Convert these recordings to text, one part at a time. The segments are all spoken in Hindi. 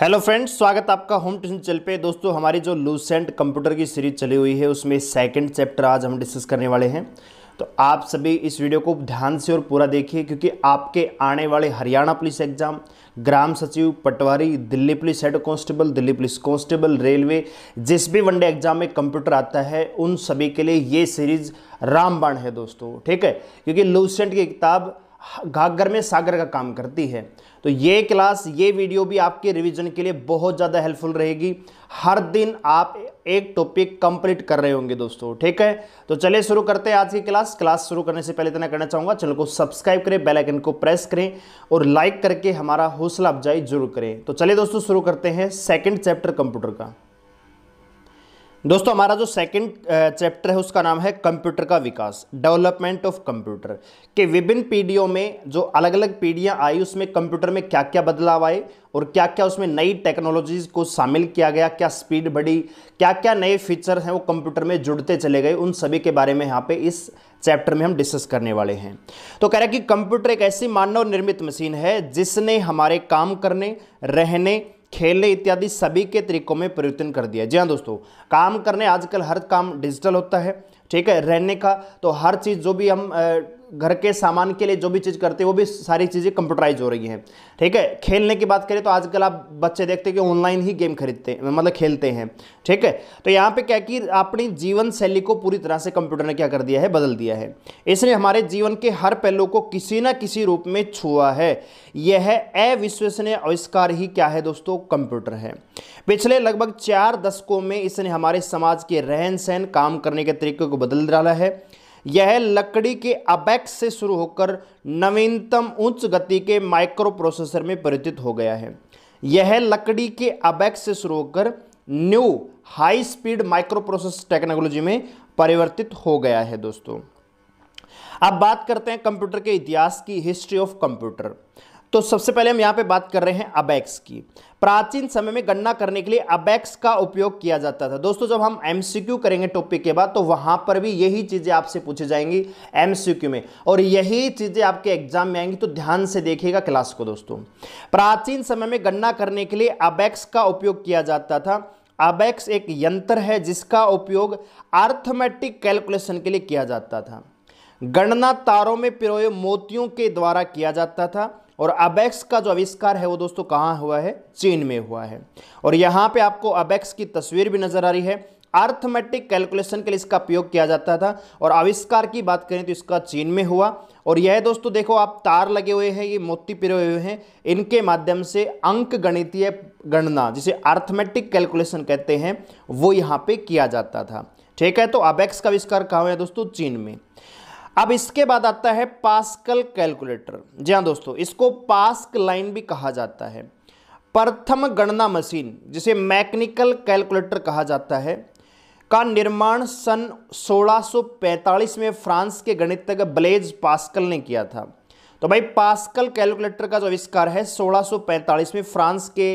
हेलो फ्रेंड्स स्वागत आपका होम ट्यूशन चल पे दोस्तों हमारी जो लूसेंट कंप्यूटर की सीरीज चली हुई है उसमें सेकंड चैप्टर आज हम डिस्कस करने वाले हैं तो आप सभी इस वीडियो को ध्यान से और पूरा देखिए क्योंकि आपके आने वाले हरियाणा पुलिस एग्जाम ग्राम सचिव पटवारी Delhi police head constable Delhi police constable railway जिस भी वनडे एग्जाम में कंप्यूटर आता है उन सभी के लिए ये सीरीज रामबाण है दोस्तों ठीक है क्योंकि लूसेंट की किताब घाघर में सागर का काम करती है तो ये क्लास ये वीडियो भी आपके रिवीजन के लिए बहुत ज़्यादा हेल्पफुल रहेगी हर दिन आप एक टॉपिक कंप्लीट कर रहे होंगे दोस्तों ठीक है तो चलिए शुरू करते हैं आज की क्लास क्लास शुरू करने से पहले इतना तो करना चाहूँगा चैनल को सब्सक्राइब करें बेल आइकन को प्रेस करें और लाइक करके हमारा हौसला अफजाई जरूर करें तो चलिए दोस्तों शुरू करते हैं सेकेंड चैप्टर कंप्यूटर का दोस्तों हमारा जो सेकंड चैप्टर है उसका नाम है कंप्यूटर का विकास डेवलपमेंट ऑफ कंप्यूटर के विभिन्न पीढ़ियों में जो अलग अलग पीढ़ियां आई उसमें कंप्यूटर में क्या क्या बदलाव आए और क्या क्या उसमें नई टेक्नोलॉजीज़ को शामिल किया गया क्या स्पीड बढ़ी क्या क्या नए फीचर हैं वो कंप्यूटर में जुड़ते चले गए उन सभी के बारे में यहाँ पे इस चैप्टर में हम डिस्कस करने वाले हैं तो कह रहे हैं कि कंप्यूटर एक ऐसी मानव निर्मित मशीन है जिसने हमारे काम करने रहने खेलने इत्यादि सभी के तरीकों में परिवर्तन कर दिया जी हाँ दोस्तों काम करने आजकल हर काम डिजिटल होता है ठीक है रहने का तो हर चीज़ जो भी हम घर के सामान के लिए जो भी चीज़ करते हैं वो भी सारी चीज़ें कंप्यूटराइज हो रही हैं ठीक है खेलने की बात करें तो आजकल आप बच्चे देखते हैं कि ऑनलाइन ही गेम खरीदते हैं मतलब खेलते हैं ठीक है तो यहाँ पे क्या कि अपनी जीवन शैली को पूरी तरह से कंप्यूटर ने क्या कर दिया है बदल दिया है इसने हमारे जीवन के हर पहलू को किसी ना किसी रूप में छुआ है यह अविश्वसनीय आविष्कार ही क्या है दोस्तों कंप्यूटर है पिछले लगभग चार दशकों में इसने हमारे समाज के रहन सहन काम करने के तरीके को बदल डाला है यह लकड़ी के अबैक्स से शुरू होकर नवीनतम उच्च गति के माइक्रो प्रोसेसर में परिवर्तित हो गया है यह लकड़ी के अबैक्स से शुरू होकर new high speed micro process technology में परिवर्तित हो गया है दोस्तों अब बात करते हैं कंप्यूटर के इतिहास की हिस्ट्री ऑफ कंप्यूटर तो सबसे पहले हम यहाँ पे बात कर रहे हैं अबैक्स की प्राचीन समय में गणना करने के लिए अबैक्स का उपयोग किया जाता था दोस्तों जब हम एम करेंगे टॉपिक के बाद तो वहाँ पर भी यही चीज़ें आपसे पूछी जाएंगी एम में और यही चीज़ें आपके एग्जाम में आएंगी तो ध्यान से देखिएगा क्लास को दोस्तों प्राचीन समय में गणना करने के लिए अबैक्स का उपयोग किया जाता था अबैक्स एक यंत्र है जिसका उपयोग आर्थमेटिक कैलकुलेशन के लिए किया जाता था गणना तारों में पिरोए मोतियों के द्वारा किया जाता था और अबैक्स का जो आविष्कार है वो दोस्तों कहाँ हुआ है चीन में हुआ है और यहाँ पे आपको अबैक्स की तस्वीर भी नज़र आ रही है आर्थमेटिक कैलकुलेशन के लिए इसका प्रयोग किया जाता था और आविष्कार की बात करें तो इसका चीन में हुआ और यह दोस्तों देखो आप तार लगे हुए हैं ये मोती पिरे हुए हैं इनके माध्यम से अंक गणितीय गणना जिसे आर्थमेटिक कैलकुलेशन कहते हैं वो यहाँ पे किया जाता था ठीक है तो अबेक्स का आविष्कार कहाँ हुआ है दोस्तों चीन में अब इसके बाद आता है पास्कल कैलकुलेटर जी हाँ दोस्तों इसको पास्क लाइन भी कहा जाता है प्रथम गणना मशीन जिसे मैकेनिकल कैलकुलेटर कहा जाता है का निर्माण सन 1645 में फ्रांस के गणितज्ञ ब्लेज पास्कल ने किया था तो भाई पास्कल कैलकुलेटर का जो आविष्कार है 1645 में फ्रांस के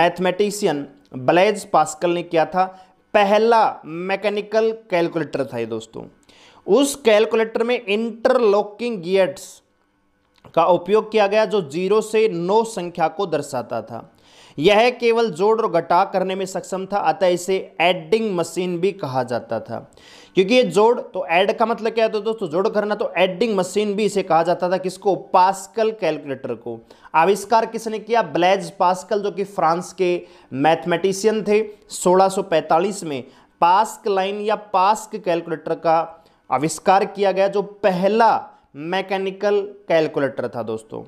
मैथमेटिशियन ब्लेज पास्कल ने किया था पहला मैकेनिकल कैलकुलेटर था ये दोस्तों उस कैलकुलेटर में इंटरलॉकिंग गियर्स का उपयोग किया गया जो जीरो से नौ संख्या को दर्शाता था यह केवल जोड़ और घटा करने में सक्षम था अतः इसे एडिंग मशीन भी कहा जाता था क्योंकि ये जोड़ तो ऐड का मतलब क्या होता है दोस्तों जोड़ करना तो एडिंग मशीन भी इसे कहा जाता था किसको पास्कल कैलकुलेटर को आविष्कार किसने किया ब्लेज पास्कल जो कि फ्रांस के मैथमेटिशियन थे 1645 में पास्क लाइन या पास्क कैलकुलेटर का आविष्कार किया गया जो पहला मैकेनिकल कैलकुलेटर था दोस्तों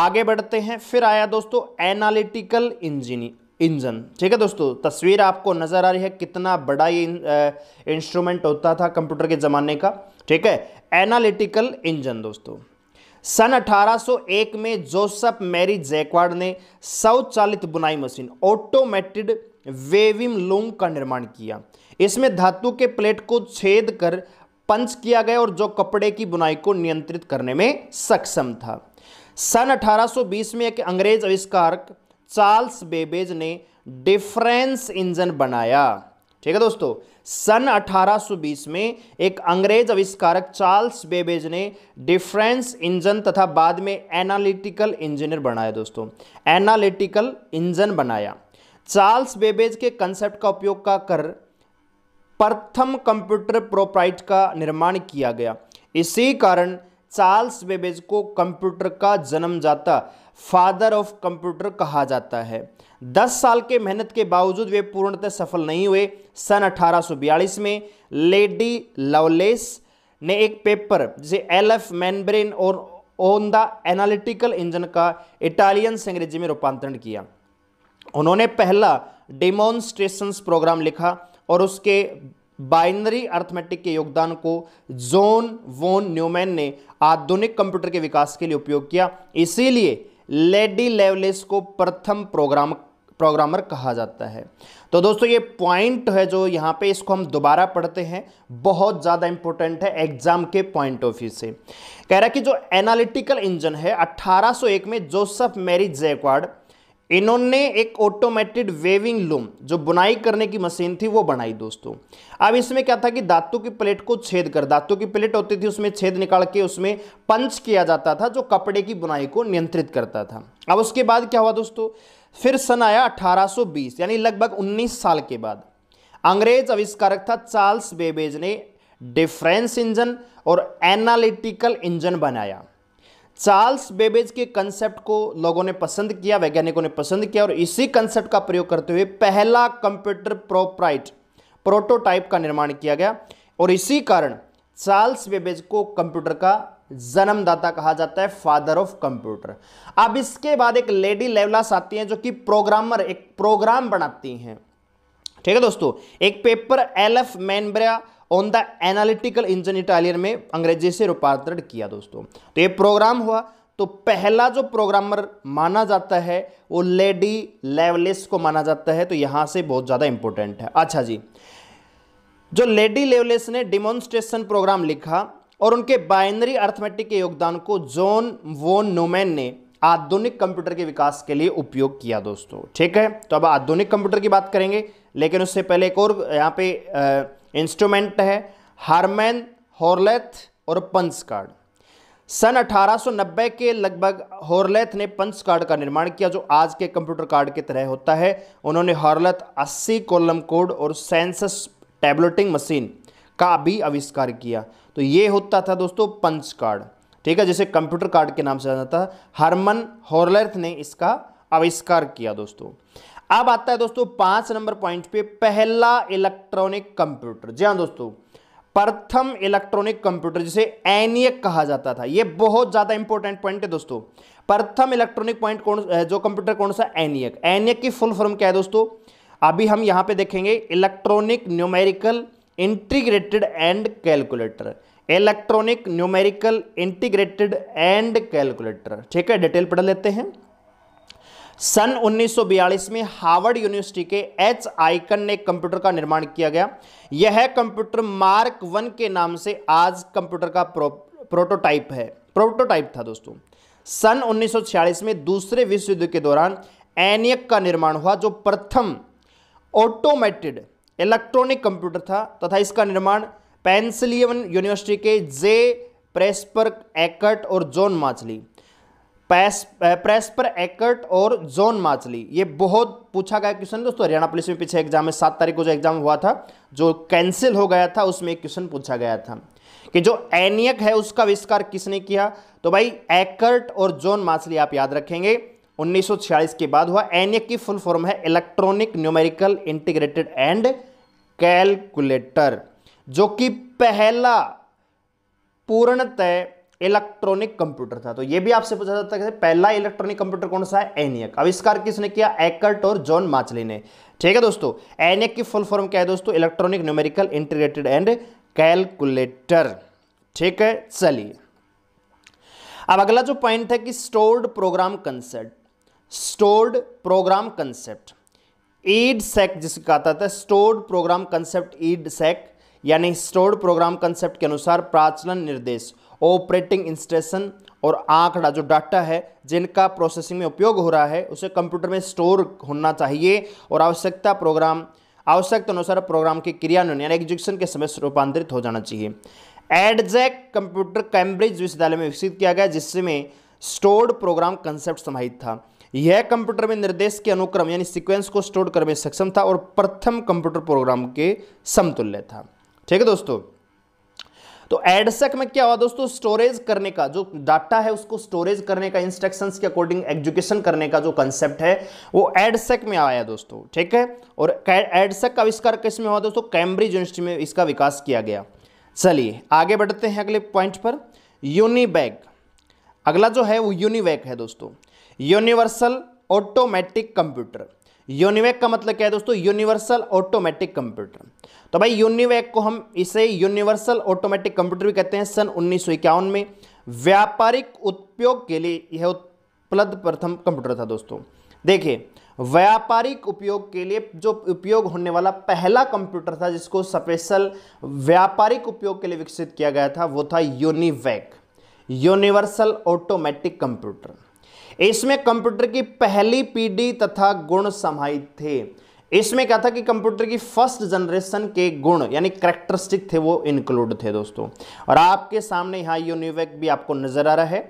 आगे बढ़ते हैं फिर आया दोस्तों एनालिटिकल इंजीनियर इंजन ठीक है दोस्तों तस्वीर आपको नज़र आ रही है कितना बड़ा ये इंस्ट्रूमेंट होता था कंप्यूटर के ज़माने का ठीक है एनालिटिकल इंजन दोस्तों सन 1801 में जोसेफ मैरी जैकवाड ने स्वचालित बुनाई मशीन ऑटोमेटेड वेविंग लूम का निर्माण किया इसमें धातु के प्लेट को छेद कर पंच किया गया और जो कपड़े की बुनाई को नियंत्रित करने में सक्षम था सन 1820 में एक अंग्रेज आविष्कारक चार्ल्स बेबेज ने डिफरेंस इंजन बनाया ठीक है दोस्तों सन 1820 में एक अंग्रेज आविष्कारक चार्ल्स बेबेज ने डिफरेंस इंजन तथा बाद में एनालिटिकल इंजीनियर बनाया दोस्तों एनालिटिकल इंजन बनाया चार्ल्स बेबेज के कंसेप्ट का उपयोग का कर प्रथम कंप्यूटर प्रोप्राइट का निर्माण किया गया इसी कारण चार्ल्स बेबेज को कंप्यूटर का जन्मजाता फादर ऑफ कंप्यूटर कहा जाता है दस साल के मेहनत के बावजूद वे पूर्णतः सफल नहीं हुए सन 1842 में लेडी लवलेस ने एक पेपर जिसे एल एफ मैनब्रेन और ऑन द एनालिटिकल इंजन का इटालियन से अंग्रेजी में रूपांतरण किया उन्होंने पहला डिमोन्स्ट्रेशन प्रोग्राम लिखा और उसके बाइनरी अर्थमेटिक के योगदान को जोन वोन न्यूमैन ने आधुनिक कंप्यूटर के विकास के लिए उपयोग किया इसीलिए लेडी लेवलेस को प्रथम प्रोग्राम प्रोग्रामर कहा जाता है तो दोस्तों ये पॉइंट है जो यहाँ पे इसको हम दोबारा पढ़ते हैं बहुत ज़्यादा इंपॉर्टेंट है एग्जाम के पॉइंट ऑफ व्यू से कह रहा है कि जो एनालिटिकल इंजन है 1801 में जोसेफ मैरी जैकवार्ड इन्होंने एक ऑटोमेटेड वेविंग लूम जो बुनाई करने की मशीन थी वो बनाई दोस्तों अब इसमें क्या था कि दातु की प्लेट को छेद कर दातु की प्लेट होती थी उसमें छेद निकाल के उसमें पंच किया जाता था जो कपड़े की बुनाई को नियंत्रित करता था अब उसके बाद क्या हुआ दोस्तों फिर सन आया 1820 यानी लगभग 19 साल के बाद अंग्रेज आविष्कारक था चार्ल्स बेबेज ने डिफ्रेंस इंजन और एनालिटिकल इंजन बनाया चार्ल्स बेबेज के कंसेप्ट को लोगों ने पसंद किया वैज्ञानिकों ने पसंद किया और इसी कंसेप्ट का प्रयोग करते हुए पहला कंप्यूटर प्रोप्राइट प्रोटोटाइप का निर्माण किया गया और इसी कारण चार्ल्स बेबेज को कंप्यूटर का जन्मदाता कहा जाता है फादर ऑफ कंप्यूटर अब इसके बाद एक लेडी लेवलास आती हैं जो कि प्रोग्रामर एक प्रोग्राम बनाती हैं ठीक है दोस्तों एक paper L F Menabrea on the analytical engine Italian में अंग्रेजी से रूपांतरण किया दोस्तों तो ये प्रोग्राम हुआ तो पहला जो प्रोग्रामर माना जाता है वो लेडी लेवलिस को माना जाता है तो यहां से बहुत ज़्यादा इंपॉर्टेंट है अच्छा जी जो लेडी लेवलिस ने डिमोन्स्ट्रेशन प्रोग्राम लिखा और उनके बाइनरी अर्थमेटिक के योगदान को जॉन वोन नोमैन ने आधुनिक कंप्यूटर के विकास के लिए उपयोग किया दोस्तों ठीक है तो अब आधुनिक कंप्यूटर की बात करेंगे लेकिन उससे पहले एक और यहाँ पे आ, इंस्ट्रूमेंट है हारमैन हॉर्लेथ और पंस कार्ड सन 1890 के लगभग हॉर्लेथ ने पंस कार्ड का निर्माण किया जो आज के कंप्यूटर कार्ड की तरह होता है उन्होंने हॉर्लेथ 80 कॉलम कोड और सेंसस टैबलेटिंग मशीन का भी आविष्कार किया तो ये होता था दोस्तों पंच कार्ड ठीक है जिसे कंप्यूटर कार्ड के नाम से जाना था हरमन हॉर्लेथ ने इसका आविष्कार किया दोस्तों अब आता है दोस्तों पांच नंबर पॉइंट पे पहला इलेक्ट्रॉनिक कंप्यूटर जी हाँ दोस्तों प्रथम इलेक्ट्रॉनिक कंप्यूटर जिसे एनियक कहा जाता था यह बहुत ज्यादा इंपॉर्टेंट पॉइंट है दोस्तों प्रथम इलेक्ट्रॉनिक पॉइंट कौन जो कंप्यूटर कौन सा एनियक एनियक की फुल फॉर्म क्या है दोस्तों अभी हम यहां पे देखेंगे electronic numerical integrated and calculator electronic numerical integrated and calculator ठीक है डिटेल पढ़ लेते हैं सन 1942 में हार्वर्ड यूनिवर्सिटी के एच आइकन ने कंप्यूटर का निर्माण किया गया यह कंप्यूटर मार्क वन के नाम से आज कंप्यूटर का प्रो, प्रोटोटाइप है प्रोटोटाइप था दोस्तों सन 1946 में दूसरे विश्व युद्ध के दौरान एनियक का निर्माण हुआ जो प्रथम ऑटोमेटेड इलेक्ट्रॉनिक कंप्यूटर था तथा इसका निर्माण पेंसिलियन यूनिवर्सिटी के जे प्रेस्पर एकट और जॉन माचली पैस प्रेस्पर एकर्ट और जॉन माचली ये बहुत पूछा गया क्वेश्चन दोस्तों हरियाणा पुलिस में पीछे एग्जाम में सात तारीख को जो एग्जाम हुआ था जो कैंसिल हो गया था उसमें एक क्वेश्चन पूछा गया था कि जो एनियक है उसका आविष्कार किसने किया तो भाई एकर्ट और जॉन माचली आप याद रखेंगे 1946 के बाद हुआ एनियक की फुल फॉर्म है electronic numerical integrated and calculator जो कि पहला पूर्णतः इलेक्ट्रॉनिक कंप्यूटर था तो ये भी आपसे पूछा जाता है पहला इलेक्ट्रॉनिक कंप्यूटर कौन सा है एनियक आविष्कार किसने किया एकर्ट और जॉन माचली ने ठीक है दोस्तों एनियक की फुल फॉर्म क्या है दोस्तों electronic numerical integrated and calculator ठीक है चलिए अब अगला जो पॉइंट है कि stored program concept stored program concept EDSAC जिसका आता था stored program concept EDSAC यानी स्टोर्ड प्रोग्राम कंसेप्ट के अनुसार प्राचलन निर्देश ऑपरेटिंग इंस्टेशन और आंकड़ा जो डाटा है जिनका प्रोसेसिंग में उपयोग हो रहा है उसे कंप्यूटर में स्टोर होना चाहिए और आवश्यकता प्रोग्राम आवश्यकता अनुसार प्रोग्राम के क्रियान्वयन यानी एग्जीक्यूशन के समय रूपांतरित हो जाना चाहिए एडजैक कंप्यूटर कैम्ब्रिज विश्वविद्यालय में विकसित किया गया जिसमें स्टोर्ड प्रोग्राम कंसेप्ट समाहित था यह कंप्यूटर में निर्देश के अनुक्रम यानी सीक्वेंस को स्टोर करने में सक्षम था और प्रथम कंप्यूटर प्रोग्राम के समतुल्य था ठीक है दोस्तों तो एडसेक में क्या हुआ दोस्तों स्टोरेज करने का जो डाटा है उसको स्टोरेज करने का इंस्ट्रक्शंस के अकॉर्डिंग एजुकेशन करने का जो कंसेप्ट है वो एडसेक में आया दोस्तों ठीक है और एडसेक का आविष्कार किस में हुआ दोस्तों कैम्ब्रिज यूनिवर्सिटी में इसका विकास किया गया चलिए आगे बढ़ते हैं अगले पॉइंट पर यूनिबैग अगला जो है वो यूनिबैग है दोस्तों यूनिवर्सल ऑटोमेटिक कंप्यूटर यूनिवेक का मतलब क्या है दोस्तों यूनिवर्सल ऑटोमेटिक कंप्यूटर तो भाई यूनिवेक को हम इसे यूनिवर्सल ऑटोमेटिक कंप्यूटर भी कहते हैं सन उन्नीस में व्यापारिक उपयोग के लिए यह उपलब्ध प्रथम कंप्यूटर था दोस्तों देखिए व्यापारिक उपयोग के लिए जो उपयोग होने वाला पहला कंप्यूटर था जिसको स्पेशल व्यापारिक उपयोग के लिए विकसित किया गया था वो था यूनिवैक यूनिवर्सल ऑटोमेटिक कंप्यूटर इसमें कंप्यूटर की पहली पीढ़ी तथा गुण समाहित थे इसमें क्या था कि कंप्यूटर की फर्स्ट जनरेशन के गुण यानी करेक्टरिस्टिक थे वो इंक्लूड थे दोस्तों और आपके सामने यहाँ यूनिवेक भी आपको नजर आ रहा है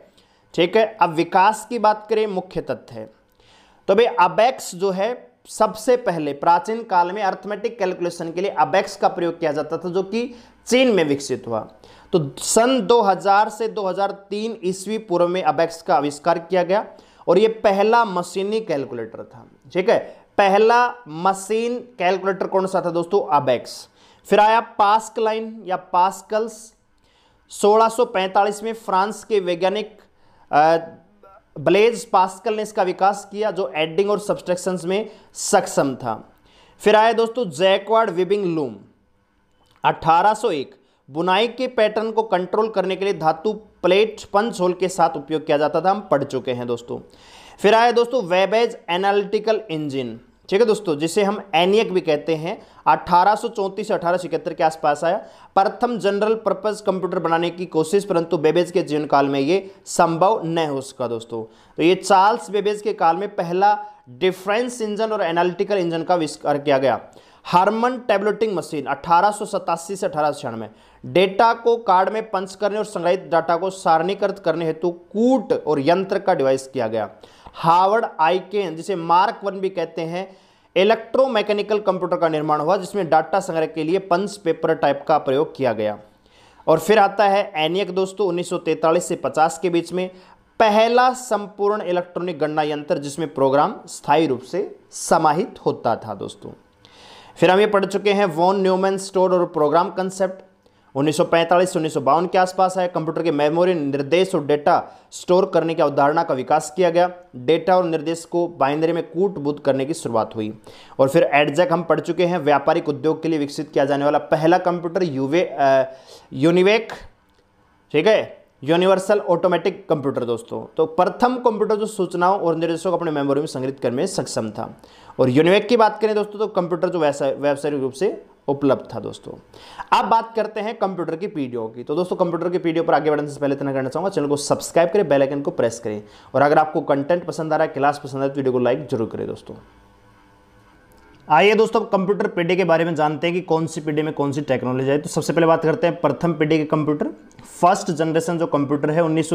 ठीक है अब विकास की बात करें मुख्य तथ्य तो भाई अबैक्स जो है सबसे पहले प्राचीन काल में अर्थमेटिक कैलकुलेशन के लिए अबैक्स का प्रयोग किया जाता था जो कि चीन में विकसित हुआ तो सन 2000 से 2003 ईस्वी पूर्व में अबेक्स का आविष्कार किया गया और यह पहला मशीनी कैलकुलेटर था ठीक है पहला मशीन कैलकुलेटर कौन सा था दोस्तों अबेक्स फिर आया पास्कलाइन या पास्कल्स 1645 में फ्रांस के वैज्ञानिक ब्लेज पास्कल ने इसका विकास किया जो एडिंग और सब्सट्रक्शन में सक्षम था फिर आया दोस्तों जैकवाड विबिंग लूम 1801 बुनाई के पैटर्न को कंट्रोल करने के लिए धातु प्लेट पंच होल के साथ उपयोग किया जाता था हम पढ़ चुके हैं दोस्तों फिर आया दोस्तों वेबेज एनालिटिकल इंजिन ठीक है दोस्तों जिसे हम एनियक भी कहते हैं अठारह सौ चौंतीस अठारह के आसपास आया प्रथम जनरल पर्पज कंप्यूटर बनाने की कोशिश परंतु बेबेज के जीवन काल में ये संभव न हो सका दोस्तों तो ये चार्ल्स बेबेज के काल में पहला डिफरेंस इंजन और एनालिटिकल इंजन का विस्कार किया गया हार्मन टैबलेटिंग मशीन अठारह से अठारह डेटा को कार्ड में पंच करने और संग्रहित डाटा को सारणीकृत करने हेतु कूट और यंत्र का डिवाइस किया गया हार्वर्ड आईकेन जिसे मार्क वन भी कहते हैं इलेक्ट्रोमैकेनिकल कंप्यूटर का निर्माण हुआ जिसमें डाटा संग्रह के लिए पंच पेपर टाइप का प्रयोग किया गया और फिर आता है एनियक दोस्तों उन्नीस से पचास के बीच में पहला संपूर्ण इलेक्ट्रॉनिक गणना यंत्र जिसमें प्रोग्राम स्थायी रूप से समाहित होता था दोस्तों फिर हम ये पढ़ चुके हैं वॉन न्यूमैन स्टोर और प्रोग्राम कंसेप्ट 1945 उन्नीस के आसपास है कंप्यूटर के मेमोरी निर्देश और डेटा स्टोर करने की अवधारणा का विकास किया गया डेटा और निर्देश को बाइनरी में कूट करने की शुरुआत हुई और फिर एडजैक हम पढ़ चुके हैं व्यापारिक उद्योग के लिए विकसित किया जाने वाला पहला कंप्यूटर यूवे यूनिवेक ठीक है यूनिवर्सल ऑटोमेटिक कंप्यूटर दोस्तों तो प्रथम कंप्यूटर जो सूचनाओं और निर्देशों को अपने मेमोरी में संग्रहित करने में सक्षम था और यूनिवेक की बात करें दोस्तों तो कंप्यूटर जो व्यावसायिक रूप से उपलब्ध था दोस्तों अब बात करते हैं कंप्यूटर की पीडीओ की तो दोस्तों कंप्यूटर की पीडीओ पर आगे बढ़ने से पहले इतना करना चाहूँगा चैनल को सब्सक्राइब करें बेल आइकन को प्रेस करें और अगर आपको कंटेंट पसंद आ रहा है क्लास पसंद है तो वीडियो को लाइक जरूर करें दोस्तों आइए दोस्तों कंप्यूटर पीढ़ी के बारे में जानते हैं कि कौन सी पीढ़ी में कौन सी टेक्नोलॉजी आई तो सबसे पहले बात करते हैं प्रथम पीढ़ी के कंप्यूटर फर्स्ट जनरेशन जो कंप्यूटर है उन्नीस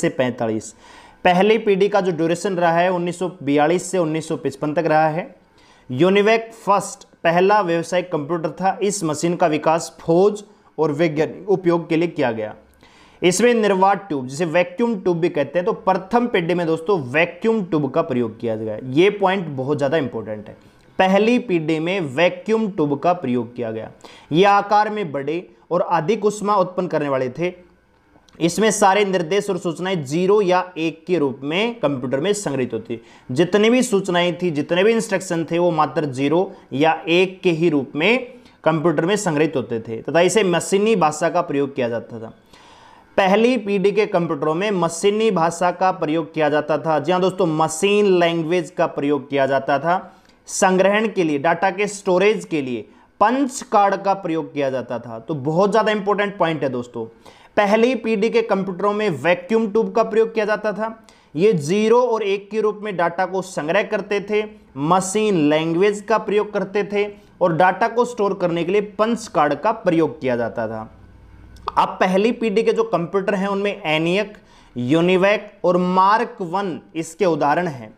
से पैंतालीस पहली पीढ़ी का जो ड्यूरेशन रहा है उन्नीस से उन्नीस तक रहा है यूनिवेक फर्स्ट पहला व्यवसायिक कंप्यूटर था इस मशीन का विकास फौज और वैज्ञानिक उपयोग के लिए किया गया इसमें निर्वाट ट्यूब जिसे वैक्यूम ट्यूब भी कहते हैं तो प्रथम पीढ़ी में दोस्तों वैक्यूम ट्यूब का प्रयोग किया गया ये पॉइंट बहुत ज़्यादा इंपॉर्टेंट है पहली पीढ़ी में वैक्यूम ट्यूब का प्रयोग किया गया ये आकार में बड़े और अधिक उष्मा उत्पन्न करने वाले थे इसमें सारे निर्देश और सूचनाएं जीरो या एक के रूप में कंप्यूटर में संग्रहित होती जितनी भी सूचनाएं थी जितने भी इंस्ट्रक्शन थे वो मात्र जीरो या एक के ही रूप में कंप्यूटर में संग्रहित होते थे तथा इसे मशीनी भाषा का प्रयोग किया जाता था पहली पीढ़ी के कंप्यूटरों में मशीनी भाषा का प्रयोग किया जाता था जी हाँ दोस्तों मशीन लैंग्वेज का प्रयोग किया जाता था संग्रहण के लिए डाटा के स्टोरेज के लिए पंच कार्ड का प्रयोग किया जाता था तो बहुत ज़्यादा इंपॉर्टेंट पॉइंट है दोस्तों पहली पीढ़ी के कंप्यूटरों में वैक्यूम ट्यूब का प्रयोग किया जाता था ये जीरो और एक के रूप में डाटा को संग्रह करते थे मशीन लैंग्वेज का प्रयोग करते थे और डाटा को स्टोर करने के लिए पंच कार्ड का प्रयोग किया जाता था अब पहली पीढ़ी के जो कंप्यूटर हैं उनमें एनियक यूनिवैक और मार्क वन इसके उदाहरण हैं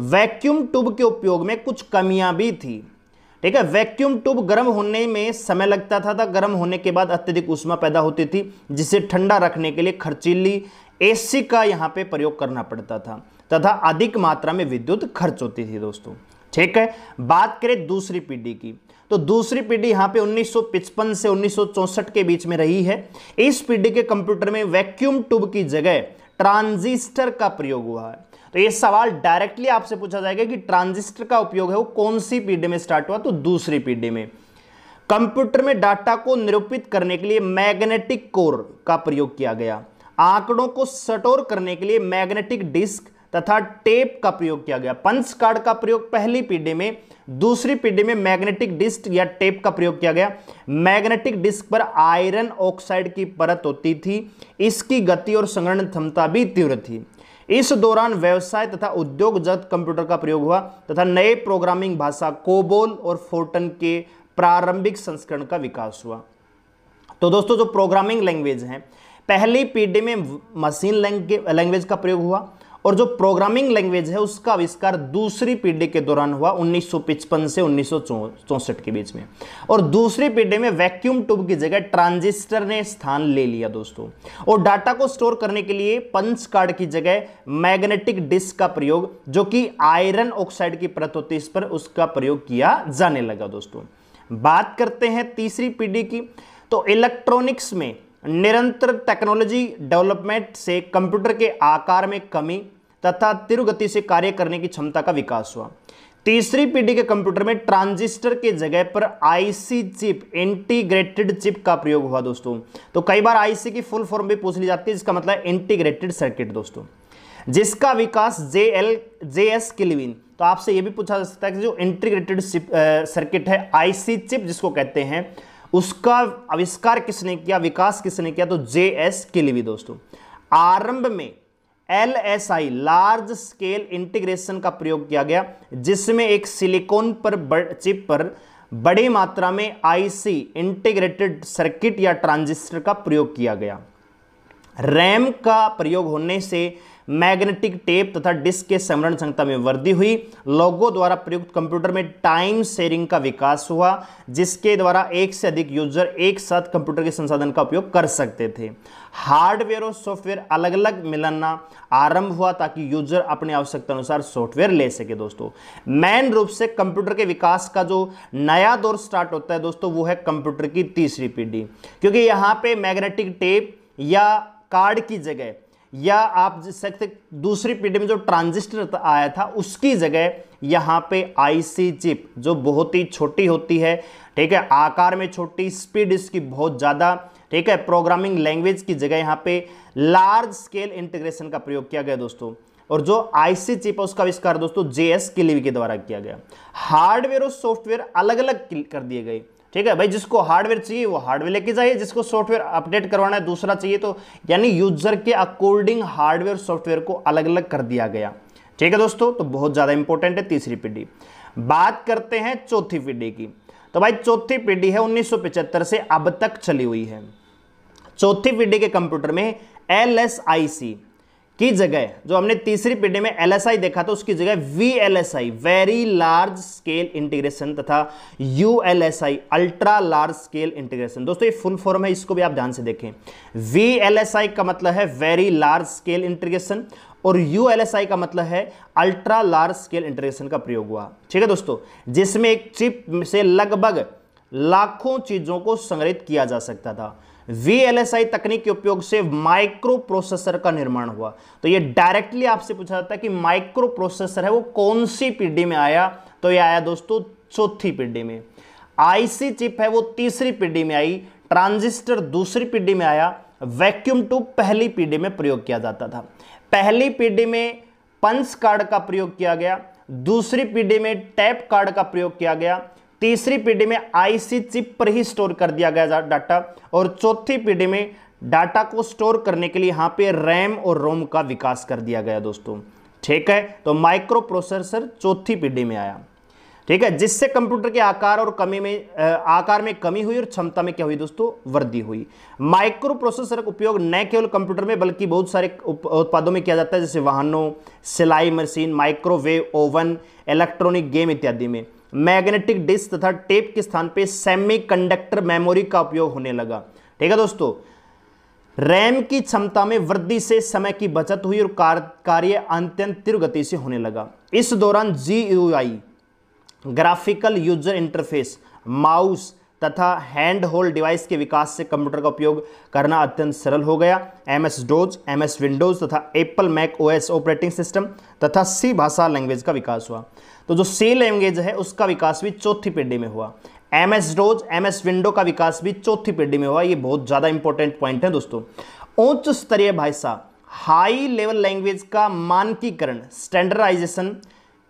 वैक्यूम ट्यूब के उपयोग में कुछ कमियां भी थी ठीक है वैक्यूम ट्यूब गर्म होने में समय लगता था, था गर्म होने के बाद अत्यधिक उष्मा पैदा होती थी जिसे ठंडा रखने के लिए खर्चीली एसी का यहां पे प्रयोग करना पड़ता था तथा अधिक मात्रा में विद्युत खर्च होती थी दोस्तों ठीक है बात करें दूसरी पीढ़ी की तो दूसरी पीढ़ी यहां पे 1955 से 1964 के बीच में रही है इस पीढ़ी के कंप्यूटर में वैक्यूम ट्यूब की जगह ट्रांजिस्टर का प्रयोग हुआ है तो ये सवाल डायरेक्टली आपसे पूछा जाएगा कि ट्रांजिस्टर का उपयोग है वो कौन सी पीढ़ी में स्टार्ट हुआ तो दूसरी पीढ़ी में कंप्यूटर में डाटा को निरूपित करने के लिए मैग्नेटिक कोर का प्रयोग किया गया आंकड़ों को सटोर करने के लिए मैग्नेटिक डिस्क तथा टेप का प्रयोग किया गया पंच कार्ड का प्रयोग पहली पीढ़ी में दूसरी पीढ़ी में मैग्नेटिक डिस्क या टेप का प्रयोग किया गया मैग्नेटिक डिस्क पर आयरन ऑक्साइड की परत होती थी इसकी गति और संगणन क्षमता भी तीव्र थी इस दौरान व्यवसाय तथा उद्योग जगत कंप्यूटर का प्रयोग हुआ तथा नए प्रोग्रामिंग भाषा कोबोल और फोर्टन के प्रारंभिक संस्करण का विकास हुआ तो दोस्तों जो प्रोग्रामिंग लैंग्वेज हैं पहली पीढ़ी में मशीन लैंग्वेज का प्रयोग हुआ और जो प्रोग्रामिंग लैंग्वेज है उसका आविष्कार दूसरी पीढ़ी के दौरान हुआ 1955 से उन्नीस के बीच में और दूसरी पीढ़ी में वैक्यूम ट्यूब की जगह ट्रांजिस्टर ने स्थान ले लिया दोस्तों और डाटा को स्टोर करने के लिए पंच कार्ड की जगह मैग्नेटिक डिस्क का प्रयोग जो कि आयरन ऑक्साइड की प्रत होती पर उसका प्रयोग किया जाने लगा दोस्तों बात करते हैं तीसरी पीढ़ी की तो इलेक्ट्रॉनिक्स में निरंतर टेक्नोलॉजी डेवलपमेंट से कंप्यूटर के आकार में कमी तथा तीव्र से कार्य करने की क्षमता का विकास हुआ तीसरी पीढ़ी के कंप्यूटर में ट्रांजिस्टर के जगह पर आईसी चिप इंटीग्रेटेड चिप का प्रयोग हुआ दोस्तों तो कई बार आईसी की फुल फॉर्म भी पूछ ली जाती है जिसका मतलब इंटीग्रेटेड सर्किट दोस्तों जिसका विकास जे एल जे एस किलिविन तो आपसे यह भी पूछा जा सकता है कि जो इंटीग्रेटेड सर्किट है आईसी चिप जिसको कहते हैं उसका आविष्कार किसने किया विकास किसने किया तो जे एस किलिवी दोस्तों आरंभ में L S I large scale integration का प्रयोग किया गया जिसमें एक सिलिकॉन पर चिप पर बड़ी मात्रा में आईसी इंटीग्रेटेड सर्किट या ट्रांजिस्टर का प्रयोग किया गया रैम का प्रयोग होने से मैग्नेटिक टेप तथा डिस्क के समरण क्षमता में वृद्धि हुई लोगों द्वारा प्रयुक्त कंप्यूटर में टाइम शेयरिंग का विकास हुआ जिसके द्वारा एक से अधिक यूजर एक साथ कंप्यूटर के संसाधन का उपयोग कर सकते थे हार्डवेयर और सॉफ्टवेयर अलग अलग मिलना आरंभ हुआ ताकि यूजर अपनी आवश्यकता अनुसार सॉफ्टवेयर ले सके दोस्तों मेन रूप से कंप्यूटर के विकास का जो नया दौर स्टार्ट होता है दोस्तों वो है कंप्यूटर की तीसरी पीढ़ी क्योंकि यहाँ पे मैग्नेटिक टेप या कार्ड की जगह या आप सकते दूसरी पीढ़ी में जो ट्रांजिस्टर आया था उसकी जगह यहाँ पे आईसी चिप जो बहुत ही छोटी होती है ठीक है आकार में छोटी स्पीड इसकी बहुत ज़्यादा ठीक है प्रोग्रामिंग लैंग्वेज की जगह यहाँ पे लार्ज स्केल इंटीग्रेशन का प्रयोग किया गया दोस्तों और जो आईसी चिप है उसका आविष्कार दोस्तों जे किलीवी के द्वारा किया गया हार्डवेयर और सॉफ्टवेयर अलग अलग कर दिए गए ठीक है भाई जिसको हार्डवेयर चाहिए वो हार्डवेयर लेके जाइए जिसको सॉफ्टवेयर अपडेट करवाना है दूसरा चाहिए तो यानी यूजर के अकॉर्डिंग हार्डवेयर सॉफ्टवेयर को अलग अलग कर दिया गया ठीक है दोस्तों तो बहुत ज़्यादा इंपॉर्टेंट है तीसरी पीढ़ी बात करते हैं चौथी पीढ़ी की तो भाई चौथी पीढ़ी है उन्नीस से अब तक चली हुई है चौथी पीढ़ी के कंप्यूटर में एल एस आई सी की जगह जो हमने तीसरी पीढ़ी में एलएसआई देखा था उसकी जगह VLSI very large scale integration तथा ULSI ultra large scale integration दोस्तों ये फुल फॉर्म है इसको भी आप ध्यान से देखें वीएलएसआई का मतलब है वेरी लार्ज स्केल इंटीग्रेशन और यूएलएसआई का मतलब है अल्ट्रा लार्ज स्केल इंटीग्रेशन का प्रयोग हुआ ठीक है दोस्तों जिसमें एक चिप से लगभग लाखों चीजों को संग्रहित किया जा सकता था वीएलएसआई तकनीक के उपयोग से माइक्रो प्रोसेसर का निर्माण हुआ तो ये डायरेक्टली आपसे पूछा जाता है कि माइक्रो प्रोसेसर है वो कौन सी पीढ़ी में आया तो ये आया दोस्तों चौथी पीढ़ी में आईसी चिप है वो तीसरी पीढ़ी में आई ट्रांजिस्टर दूसरी पीढ़ी में आया वैक्यूम टू पहली पीढ़ी में प्रयोग किया जाता था पहली पीढ़ी में पंच कार्ड का प्रयोग किया गया दूसरी पीढ़ी में टैप कार्ड का प्रयोग किया गया तीसरी पीढ़ी में आईसी चिप पर ही स्टोर कर दिया गया डाटा और चौथी पीढ़ी में डाटा को स्टोर करने के लिए यहाँ पे रैम और रोम का विकास कर दिया गया दोस्तों ठीक है तो माइक्रो प्रोसेसर चौथी पीढ़ी में आया ठीक है जिससे कंप्यूटर के आकार और कमी में आ, आकार में कमी हुई और क्षमता में क्या हुई दोस्तों वृद्धि हुई माइक्रो प्रोसेसर का उपयोग न केवल कंप्यूटर में बल्कि बहुत सारे उत्पादों में किया जाता है जैसे वाहनों सिलाई machine microwave oven electronic game इत्यादि में मैग्नेटिक डिस्क तथा टेप के स्थान पे सेमीकंडक्टर मेमोरी का उपयोग होने लगा ठीक है दोस्तों रैम की क्षमता में वृद्धि से समय की बचत हुई और कार्य अत्यंत तीव्र गति से होने लगा इस दौरान जी ग्राफिकल यूजर इंटरफेस माउस तथा हैंड होल्ड डिवाइस के विकास से कंप्यूटर का उपयोग करना अत्यंत सरल हो गया M S DOS M S Windows तथा Apple Mac OS operating system तथा सी भाषा लैंग्वेज का विकास हुआ तो जो सी लैंग्वेज है उसका विकास भी चौथी पीढ़ी में हुआ M S DOS M S window का विकास भी चौथी पीढ़ी में हुआ ये बहुत ज़्यादा इंपॉर्टेंट पॉइंट है दोस्तों उच्च स्तरीय भाषा हाई लेवल लैंग्वेज का मानकीकरण स्टैंडर्डाइजेशन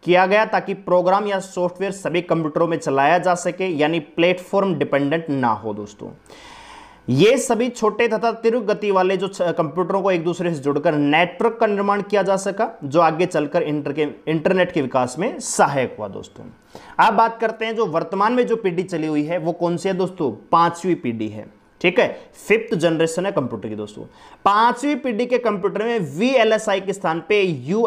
किया गया ताकि प्रोग्राम या सॉफ्टवेयर सभी कंप्यूटरों में चलाया जा सके यानी प्लेटफॉर्म डिपेंडेंट ना हो दोस्तों ये सभी छोटे तथा तिरुक गति वाले जो कंप्यूटरों को एक दूसरे से जुड़कर नेटवर्क का निर्माण किया जा सका जो आगे चलकर इंटर के इंटरनेट के विकास में सहायक हुआ दोस्तों अब बात करते हैं जो वर्तमान में जो पीढ़ी चली हुई है वो कौन सी है दोस्तों पांचवी पीढ़ी है ठीक है फिफ्थ जनरेशन है कंप्यूटर की दोस्तों पांचवी पीढ़ी के कंप्यूटर में वी के स्थान पे U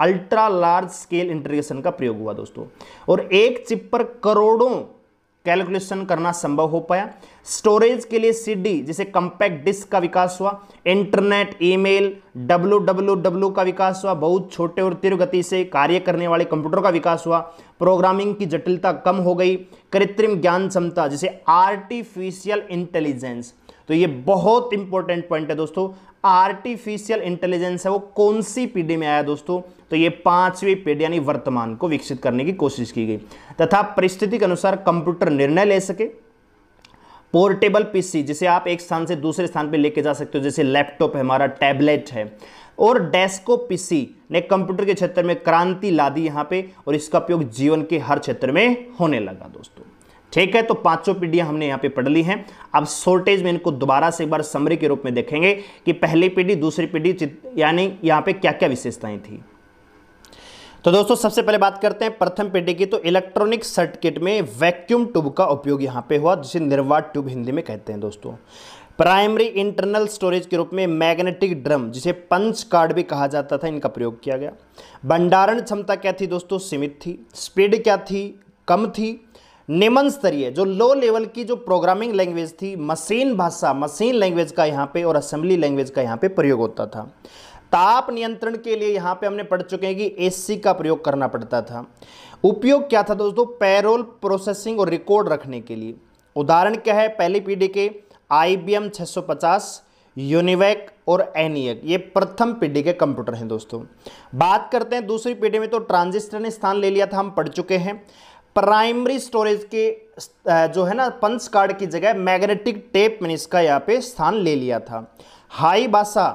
ultra large scale integration का प्रयोग हुआ दोस्तों और एक चिप पर करोड़ों कैलकुलेशन करना संभव हो पाया स्टोरेज के लिए सीडी जैसे कंपैक्ट डिस्क का विकास हुआ इंटरनेट ईमेल डब्ल्यू का विकास हुआ बहुत छोटे और तीव्र गति से कार्य करने वाले कंप्यूटर का विकास हुआ प्रोग्रामिंग की जटिलता कम हो गई कृत्रिम ज्ञान क्षमता जिसे आर्टिफिशियल इंटेलिजेंस तो ये बहुत इंपॉर्टेंट पॉइंट है दोस्तों आर्टिफिशियल इंटेलिजेंस है वो कौन सी पीढ़ी में आया दोस्तों तो ये पांचवी पीढ़ी यानी वर्तमान को विकसित करने की कोशिश की गई तथा परिस्थिति के अनुसार कंप्यूटर निर्णय ले सके पोर्टेबल पीसी जिसे आप एक स्थान से दूसरे स्थान पर लेके जा सकते हो जैसे लैपटॉप है हमारा टैबलेट है और डेस्को पीसी ने कंप्यूटर के क्षेत्र में क्रांति ला दी यहां पे और इसका उपयोग जीवन के हर क्षेत्र में होने लगा दोस्तों ठीक है तो पांचों पीढ़ियां हमने यहां पे पढ़ ली हैं अब शॉर्टेज में इनको दोबारा से एक बार समरी के रूप में देखेंगे कि पहली पीढ़ी दूसरी पीढ़ी यानी यहां पे क्या क्या विशेषताएं थी तो दोस्तों सबसे पहले बात करते हैं प्रथम पीढ़ी की तो इलेक्ट्रॉनिक सर्किट में वैक्यूम ट्यूब का उपयोग यहां पर हुआ जिसे निर्वात ट्यूब हिंदी में कहते हैं दोस्तों प्राइमरी इंटरनल स्टोरेज के रूप में मैग्नेटिक ड्रम जिसे पंच कार्ड भी कहा जाता था इनका प्रयोग किया गया भंडारण क्षमता क्या थी दोस्तों सीमित थी स्पीड क्या थी कम थी निमन स्तरीय जो लो लेवल की जो प्रोग्रामिंग लैंग्वेज थी मशीन भाषा मशीन लैंग्वेज का यहाँ पे और असेंबली लैंग्वेज का यहाँ पे प्रयोग होता था ताप नियंत्रण के लिए यहाँ पे हमने पढ़ चुके हैं कि एसी का प्रयोग करना पड़ता था उपयोग क्या था दोस्तों पैरोल प्रोसेसिंग और रिकॉर्ड रखने के लिए उदाहरण क्या है पहली पीढ़ी के आई बी एम सौ पचास यूनिवैक और एनियक e ये प्रथम पीढ़ी के कंप्यूटर हैं दोस्तों बात करते हैं दूसरी पीढ़ी में तो ट्रांजिस्टर ने स्थान ले लिया था हम पढ़ चुके हैं प्राइमरी स्टोरेज के जो है ना पंच कार्ड की जगह मैग्नेटिक टेप में इसका यहाँ पे स्थान ले लिया था हाई बासा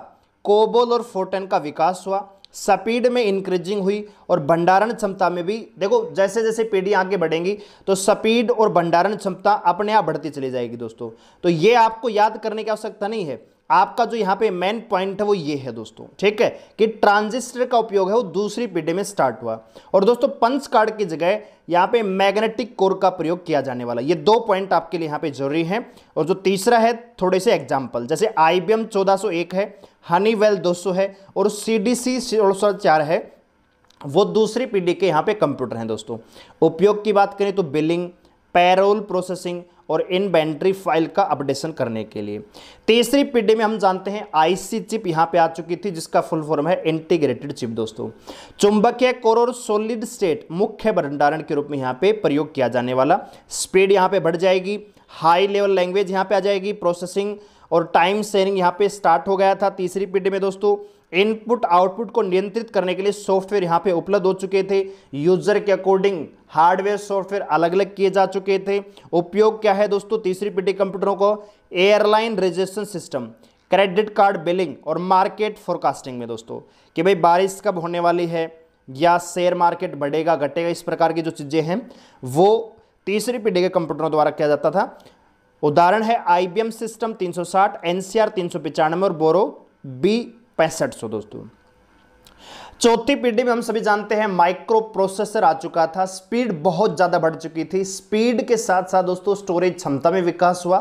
कोबोल और फोटन का विकास हुआ स्पीड में इंक्रीजिंग हुई और भंडारण क्षमता में भी देखो जैसे जैसे पीढ़ी आगे बढ़ेंगी तो स्पीड और भंडारण क्षमता अपने आप बढ़ती चली जाएगी दोस्तों तो ये आपको याद करने की आवश्यकता नहीं है आपका जो यहाँ पे मेन पॉइंट है वो ये है दोस्तों ठीक है कि ट्रांजिस्टर का उपयोग है वो दूसरी पीढ़ी में स्टार्ट हुआ और दोस्तों पंच कार्ड की जगह यहाँ पे मैग्नेटिक कोर का प्रयोग किया जाने वाला ये दो पॉइंट आपके लिए यहाँ पे जरूरी है और जो तीसरा है थोड़े से एग्जाम्पल जैसे आई बी एम चौदह एक है हनीवेल दो सौ है और सी डी सी चार है वो दूसरी पीढ़ी के यहाँ पे कंप्यूटर हैं दोस्तों उपयोग की बात करें तो बिलिंग पैरोल प्रोसेसिंग और बैंट्री फाइल का अपडेशन करने के लिए तीसरी पीढ़ी में हम जानते हैं आईसी चिप यहां पे आ चुकी थी जिसका फुल फॉर्म है इंटीग्रेटेड चिप दोस्तों चुंबकीय कोर और सोलिड स्टेट मुख्य भंडारण के रूप में यहां पे प्रयोग किया जाने वाला स्पीड यहां पे बढ़ जाएगी हाई लेवल लैंग्वेज यहां पर आ जाएगी प्रोसेसिंग और टाइम शेयरिंग यहाँ पे स्टार्ट हो गया था तीसरी पीढ़ी में दोस्तों इनपुट आउटपुट को नियंत्रित करने के लिए सॉफ्टवेयर यहां पे उपलब्ध हो चुके थे यूजर के अकॉर्डिंग हार्डवेयर सॉफ्टवेयर अलग अलग किए जा चुके थे उपयोग क्या है दोस्तों तीसरी पीढ़ी कंप्यूटरों को airline registration system credit card billing और मार्केट फोरकास्टिंग में दोस्तों कि भाई बारिश कब होने वाली है या शेयर मार्केट बढ़ेगा घटेगा इस प्रकार की जो चीज़ें हैं वो तीसरी पीढ़ी के कंप्यूटरों द्वारा किया जाता था उदाहरण है आईबीएम सिस्टम 360 एनसीआर तीन और बोरो बी पैंसठ सौ दोस्तों चौथी पीढ़ी में हम सभी जानते हैं माइक्रो प्रोसेसर आ चुका था स्पीड बहुत ज़्यादा बढ़ चुकी थी स्पीड के साथ साथ दोस्तों स्टोरेज क्षमता में विकास हुआ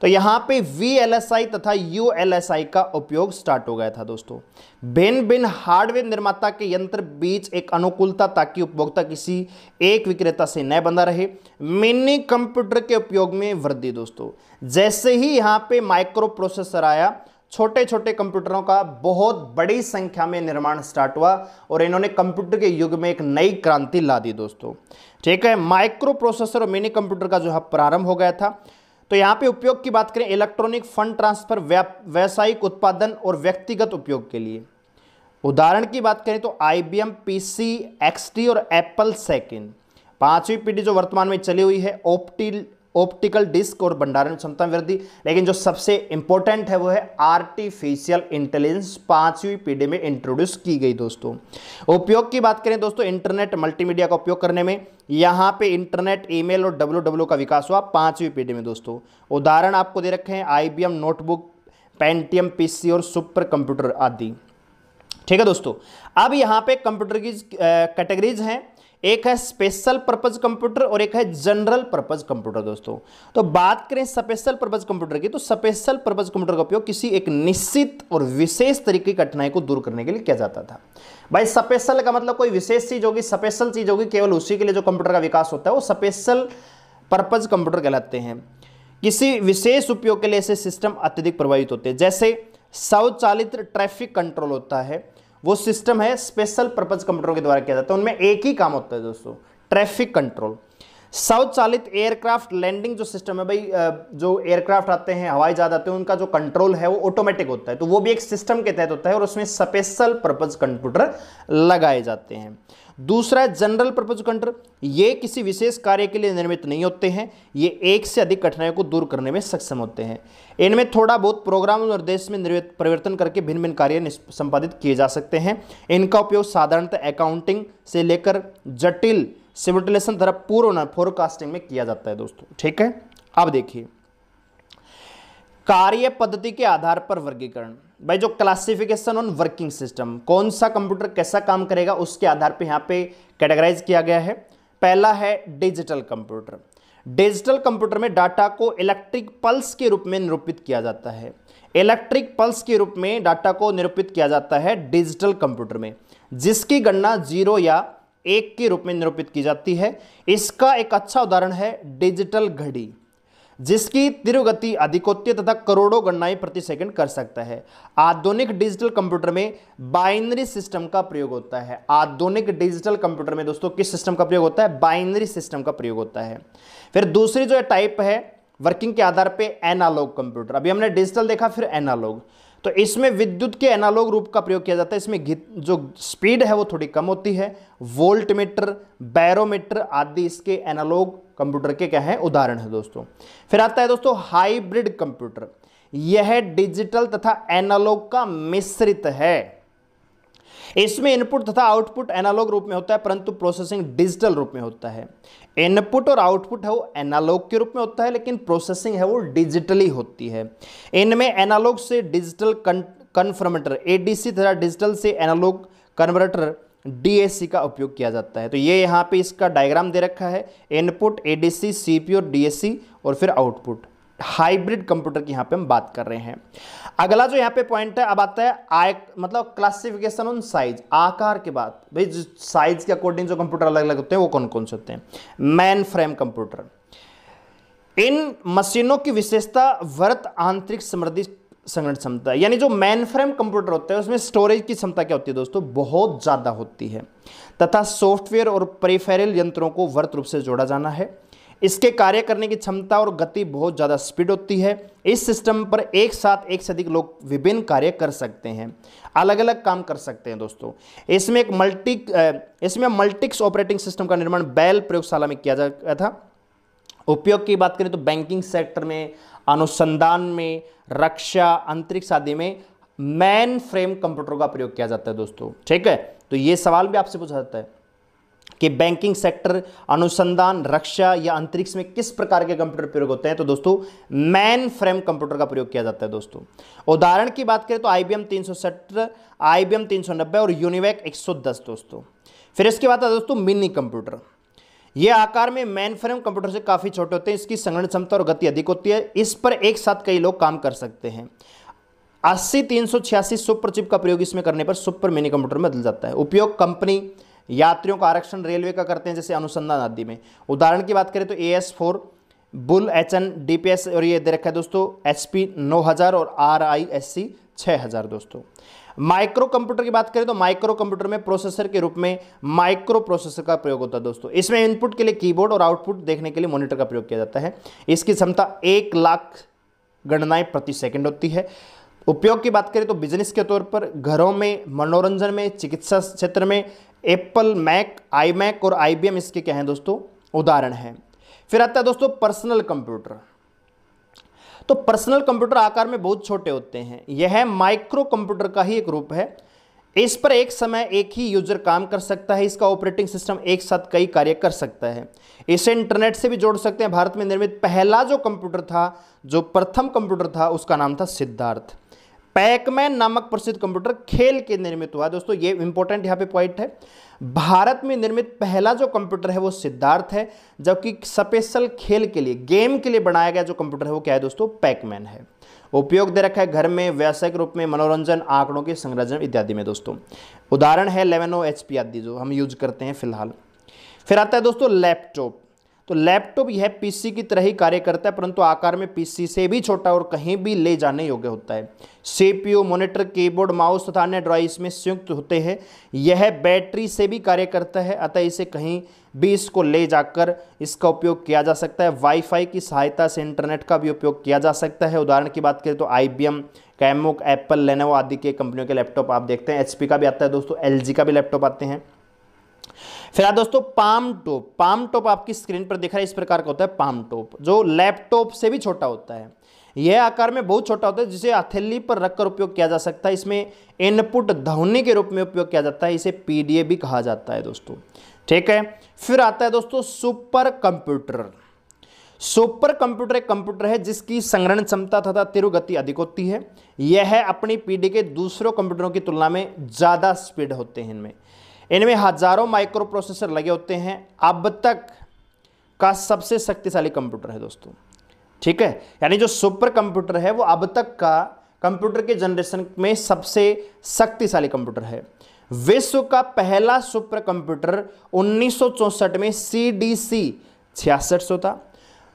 तो यहां पे VLSI तथा ULSI का उपयोग स्टार्ट हो गया था दोस्तों भिन्न भिन्न हार्डवेयर निर्माता के यंत्र बीच एक अनुकूलता ताकि उपभोक्ता किसी एक विक्रेता से न बंधा रहे मिनी कंप्यूटर के उपयोग में वृद्धि दोस्तों जैसे ही यहां पे माइक्रो प्रोसेसर आया छोटे छोटे कंप्यूटरों का बहुत बड़ी संख्या में निर्माण स्टार्ट हुआ और इन्होंने कंप्यूटर के युग में एक नई क्रांति ला दी दोस्तों ठीक है माइक्रो प्रोसेसर और मिनी कंप्यूटर का जो है प्रारंभ हो गया था तो यहाँ पे उपयोग की बात करें इलेक्ट्रॉनिक फंड ट्रांसफर व्यावसायिक उत्पादन और व्यक्तिगत उपयोग के लिए उदाहरण की बात करें तो I B M P C X T और एप्पल सेकेंड पांचवी पीढ़ी जो वर्तमान में चली हुई है ओप्टी ऑप्टिकल डिस्क और भंडारण क्षमता में वृद्धि लेकिन जो सबसे इंपॉर्टेंट है वो है आर्टिफिशियल इंटेलिजेंस पांचवी पीढ़ी में इंट्रोड्यूस की गई दोस्तों उपयोग की बात करें दोस्तों इंटरनेट मल्टीमीडिया का उपयोग करने में यहां पे इंटरनेट ईमेल और डब्ल्यू का विकास हुआ पांचवी पीढ़ी में दोस्तों उदाहरण आपको दे रखे हैं आई नोटबुक पेंटियम पीसी और सुपर कंप्यूटर आदि ठीक है दोस्तों अब यहां पे कंप्यूटर की कैटेगरीज हैं एक है स्पेशल पर्पज कंप्यूटर और एक है जनरल पर्पज कंप्यूटर दोस्तों तो बात करें स्पेशल पर्पज कंप्यूटर की तो स्पेशल पर्पज कंप्यूटर का उपयोग किसी एक निश्चित और विशेष तरीके की कठिनाई को दूर करने के लिए किया जाता था भाई स्पेशल का मतलब कोई विशेष चीज होगी स्पेशल चीज होगी केवल उसी के लिए जो कंप्यूटर का विकास होता है वो स्पेशल पर्पज कंप्यूटर कहलाते हैं किसी विशेष उपयोग के लिए ऐसे सिस्टम अत्यधिक प्रभावित होते हैं जैसे स्वचालित ट्रैफिक कंट्रोल होता है वो सिस्टम है स्पेशल पर्पज कंप्यूटरों के द्वारा किया जाता है तो उनमें एक ही काम होता है दोस्तों ट्रैफिक कंट्रोल साउथ चालित एयरक्राफ्ट लैंडिंग जो सिस्टम है भाई जो एयरक्राफ्ट आते हैं हवाई जहाज आते हैं उनका जो कंट्रोल है वो ऑटोमेटिक होता है तो वो भी एक सिस्टम के तहत होता है और उसमें स्पेशल पर्पज कंप्यूटर लगाए जाते हैं दूसरा है जनरल पर्पज कंट्रोल ये किसी विशेष कार्य के लिए निर्मित नहीं होते हैं ये एक से अधिक कठिनाइयों को दूर करने में सक्षम होते हैं इनमें थोड़ा बहुत प्रोग्राम और देश में परिवर्तन करके भिन्न भिन्न कार्य संपादित किए जा सकते हैं इनका उपयोग साधारणतः अकाउंटिंग से लेकर जटिल सिमुलेशन तरफ पूर्व फोरकास्टिंग में किया जाता है दोस्तों ठीक है अब देखिए कार्य पद्धति के आधार पर वर्गीकरण भाई जो क्लासिफिकेशन ऑन वर्किंग सिस्टम कौन सा कंप्यूटर कैसा काम करेगा उसके आधार पे यहाँ पे कैटेगराइज किया गया है पहला है डिजिटल कंप्यूटर डिजिटल कंप्यूटर में डाटा को इलेक्ट्रिक पल्स के रूप में निरूपित किया जाता है इलेक्ट्रिक पल्स के रूप में डाटा को निरूपित किया जाता है डिजिटल कंप्यूटर में जिसकी गणना जीरो या एक के रूप में निरूपित की जाती है इसका एक अच्छा उदाहरण है डिजिटल घड़ी जिसकी तिरुगति अधिकोत्य तथा करोड़ों गणनाएं प्रति सेकंड कर सकता है आधुनिक डिजिटल कंप्यूटर में बाइनरी सिस्टम का प्रयोग होता है आधुनिक डिजिटल कंप्यूटर में दोस्तों किस सिस्टम का प्रयोग होता है बाइनरी सिस्टम का प्रयोग होता है फिर दूसरी जो है टाइप है वर्किंग के आधार पर एनालॉग कंप्यूटर अभी हमने डिजिटल देखा फिर एनालॉग तो इसमें विद्युत के एनालॉग रूप का प्रयोग किया जाता है इसमें जो स्पीड है वो थोड़ी कम होती है वोल्ट मीटर बैरोमीटर आदि इसके एनालॉग कंप्यूटर के क्या है उदाहरण है दोस्तों फिर आता है दोस्तों हाइब्रिड कंप्यूटर यह डिजिटल तथा एनालॉग का मिश्रित है इसमें इनपुट तथा आउटपुट एनालॉग रूप में होता है परंतु प्रोसेसिंग डिजिटल रूप में होता है इनपुट और आउटपुट है वो एनालॉग के रूप में होता है लेकिन प्रोसेसिंग है वो डिजिटली होती है इनमें एनालॉग से डिजिटल कन्फर्मेटर एडीसी तथा डिजिटल से एनालॉग कन्वर्टर डीएससी का उपयोग किया जाता है तो ये यहाँ पे इसका डायग्राम दे रखा है इनपुट एडीसी सीपी और डीएससी और फिर आउटपुट हाइब्रिड कंप्यूटर की यहां पे हम बात कर रहे हैं अगला जो यहां पे पॉइंट है अब आता है आय मतलब क्लासिफिकेशन ऑन साइज आकार के बाद भाई जो साइज के अकॉर्डिंग जो कंप्यूटर अलग अलग होते हैं वो कौन कौन से होते हैं मैन फ्रेम कंप्यूटर इन मशीनों की विशेषता वर्त आंतरिक समृद्धि संगठन क्षमता यानी जो मैन फ्रेम कंप्यूटर होता है उसमें स्टोरेज की क्षमता क्या होती है दोस्तों बहुत ज़्यादा होती है तथा सॉफ्टवेयर और प्रेफेरल यंत्रों को वर्त रूप से जोड़ा जाना है इसके कार्य करने की क्षमता और गति बहुत ज़्यादा स्पीड होती है इस सिस्टम पर एक साथ एक से अधिक लोग विभिन्न कार्य कर सकते हैं अलग अलग काम कर सकते हैं दोस्तों इसमें एक मल्टी इसमें मल्टिक्स ऑपरेटिंग सिस्टम का निर्माण बैल प्रयोगशाला में किया जा था उपयोग की बात करें तो बैंकिंग सेक्टर में अनुसंधान में रक्षा अंतरिक्ष आदि में मैन फ्रेम कंप्यूटर का प्रयोग किया जाता है दोस्तों ठीक है तो ये सवाल भी आपसे पूछा जाता है कि बैंकिंग सेक्टर अनुसंधान रक्षा या अंतरिक्ष में किस प्रकार के कंप्यूटर प्रयोग होते हैं तो दोस्तों मैन फ्रेम कंप्यूटर का प्रयोग किया जाता है दोस्तों उदाहरण की बात करें तो आई बी एम तीन सौ सत्तर आई बी एम तीन सौ नब्बे और यूनिवैक एक सौ दस दोस्तों फिर इसके बाद दोस्तों मिनी कंप्यूटर ये आकार में मैन फ्रेम कंप्यूटर से काफ़ी छोटे होते हैं इसकी संगठन क्षमता और गति अधिक होती है इस पर एक साथ कई लोग काम कर सकते हैं अस्सी तीन सौ छियासी सुपर चिप का प्रयोग इसमें करने पर सुपर मिनी कंप्यूटर में बदल जाता है उपयोग कंपनी यात्रियों का आरक्षण रेलवे का करते हैं जैसे अनुसंधान आदि में उदाहरण की बात करें तो A S four Bull H N D P S और ये दे रखा है दोस्तों एच पी नौ हज़ार और आर आई एस सी छः हज़ार दोस्तों माइक्रो कंप्यूटर की बात करें तो माइक्रो कंप्यूटर में प्रोसेसर के रूप में माइक्रो प्रोसेसर का प्रयोग होता है दोस्तों इसमें इनपुट के लिए कीबोर्ड और आउटपुट देखने के लिए मॉनिटर का प्रयोग किया जाता है इसकी क्षमता एक लाख गणनाएं प्रति सेकंड होती है उपयोग की बात करें तो बिजनेस के तौर पर घरों में मनोरंजन में चिकित्सा क्षेत्र में एप्पल मैक आई मैक और आई इसके क्या हैं दोस्तों उदाहरण हैं फिर आता है दोस्तों पर्सनल कंप्यूटर तो पर्सनल कंप्यूटर आकार में बहुत छोटे होते हैं यह माइक्रो कंप्यूटर का ही एक रूप है इस पर एक समय एक ही यूजर काम कर सकता है इसका ऑपरेटिंग सिस्टम एक साथ कई कार्य कर सकता है इसे इंटरनेट से भी जोड़ सकते हैं भारत में निर्मित पहला जो कंप्यूटर था जो प्रथम कंप्यूटर था उसका नाम था सिद्धार्थ पैकमैन नामक प्रसिद्ध कंप्यूटर खेल के निर्मित हुआ दोस्तों ये इंपॉर्टेंट यहाँ पे पॉइंट है भारत में निर्मित पहला जो कंप्यूटर है वो सिद्धार्थ है जबकि स्पेशल खेल के लिए गेम के लिए बनाया गया जो कंप्यूटर है वो क्या है दोस्तों पैकमैन है उपयोग दे रखा है घर में व्यावसायिक रूप में मनोरंजन आंकड़ों के संरक्षण इत्यादि में दोस्तों उदाहरण है लेवन ओ एच आदि जो हम यूज करते हैं फिलहाल फिर आता है दोस्तों लैपटॉप तो लैपटॉप यह पीसी की तरह ही कार्य करता है परंतु आकार में पीसी से भी छोटा और कहीं भी ले जाने योग्य होता है सीपीयू मॉनिटर कीबोर्ड माउस तथा अन्य ड्राइव इसमें संयुक्त होते हैं यह बैटरी से भी कार्य करता है अतः इसे कहीं भी इसको ले जाकर इसका उपयोग किया जा सकता है वाईफाई की सहायता से इंटरनेट का भी उपयोग किया जा सकता है उदाहरण की बात करें तो आई बी एम कैमुक एप्पल लेनोवो आदि के कंपनियों के लैपटॉप आप देखते हैं एचपी का भी आता है दोस्तों एलजी का भी लैपटॉप आते हैं फिर दोस्तों पाम टोप पाम टॉप आपकी स्क्रीन पर दिख रहा है इस प्रकार का होता है पाम टोप जो लैपटॉप से भी छोटा होता है यह आकार में बहुत छोटा होता है जिसे हथेली पर रखकर उपयोग किया जा सकता है इसमें इनपुट ध्वनि के रूप में उपयोग किया जाता है इसे पीडीए भी कहा जाता है दोस्तों ठीक है फिर आता है दोस्तों सुपर कंप्यूटर सुपर कंप्यूटर एक कंप्यूटर है जिसकी संग्रहण क्षमता तथा तिरुगति अधिक होती है यह है अपनी पीढ़ी के दूसरों कंप्यूटरों की तुलना में ज़्यादा स्पीड होते हैं इनमें इनमें हज़ारों माइक्रो प्रोसेसर लगे होते हैं अब तक का सबसे शक्तिशाली कंप्यूटर है दोस्तों ठीक है यानी जो सुपर कंप्यूटर है वो अब तक का कंप्यूटर के जनरेशन में सबसे शक्तिशाली कंप्यूटर है विश्व का पहला सुपर कंप्यूटर उन्नीस में सी डी सी छियासठ था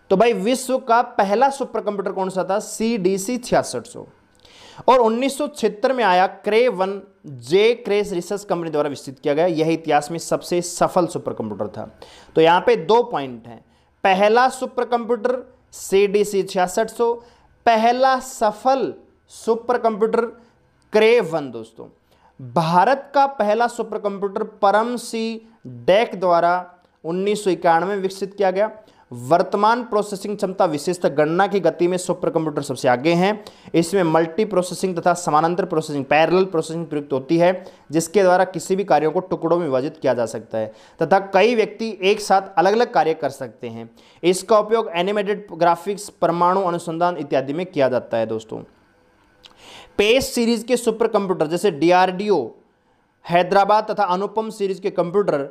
तो भाई विश्व का पहला सुपर कंप्यूटर कौन सा था सी डी सी छियासठ सौ और उन्नीस में आया Cray one J Cray's research company द्वारा विकसित किया गया यह इतिहास में सबसे सफल सुपर कंप्यूटर था तो यहाँ पे दो पॉइंट हैं पहला super computer C D C छियासठ पहला सफल सुपर कंप्यूटर क्रे वन दोस्तों भारत का पहला सुपर कंप्यूटर परम सी डेक द्वारा उन्नीस में विकसित किया गया वर्तमान प्रोसेसिंग क्षमता विशेषतः गणना की गति में सुपर कंप्यूटर सबसे आगे हैं इसमें मल्टी प्रोसेसिंग तथा समानांतर प्रोसेसिंग पैरेलल प्रोसेसिंग प्रयुक्त होती है जिसके द्वारा किसी भी कार्यों को टुकड़ों में विभाजित किया जा सकता है तथा कई व्यक्ति एक साथ अलग अलग कार्य कर सकते हैं इसका उपयोग एनिमेटेड ग्राफिक्स परमाणु अनुसंधान इत्यादि में किया जाता है दोस्तों पेस सीरीज के सुपर कंप्यूटर जैसे डी हैदराबाद तथा अनुपम सीरीज के कंप्यूटर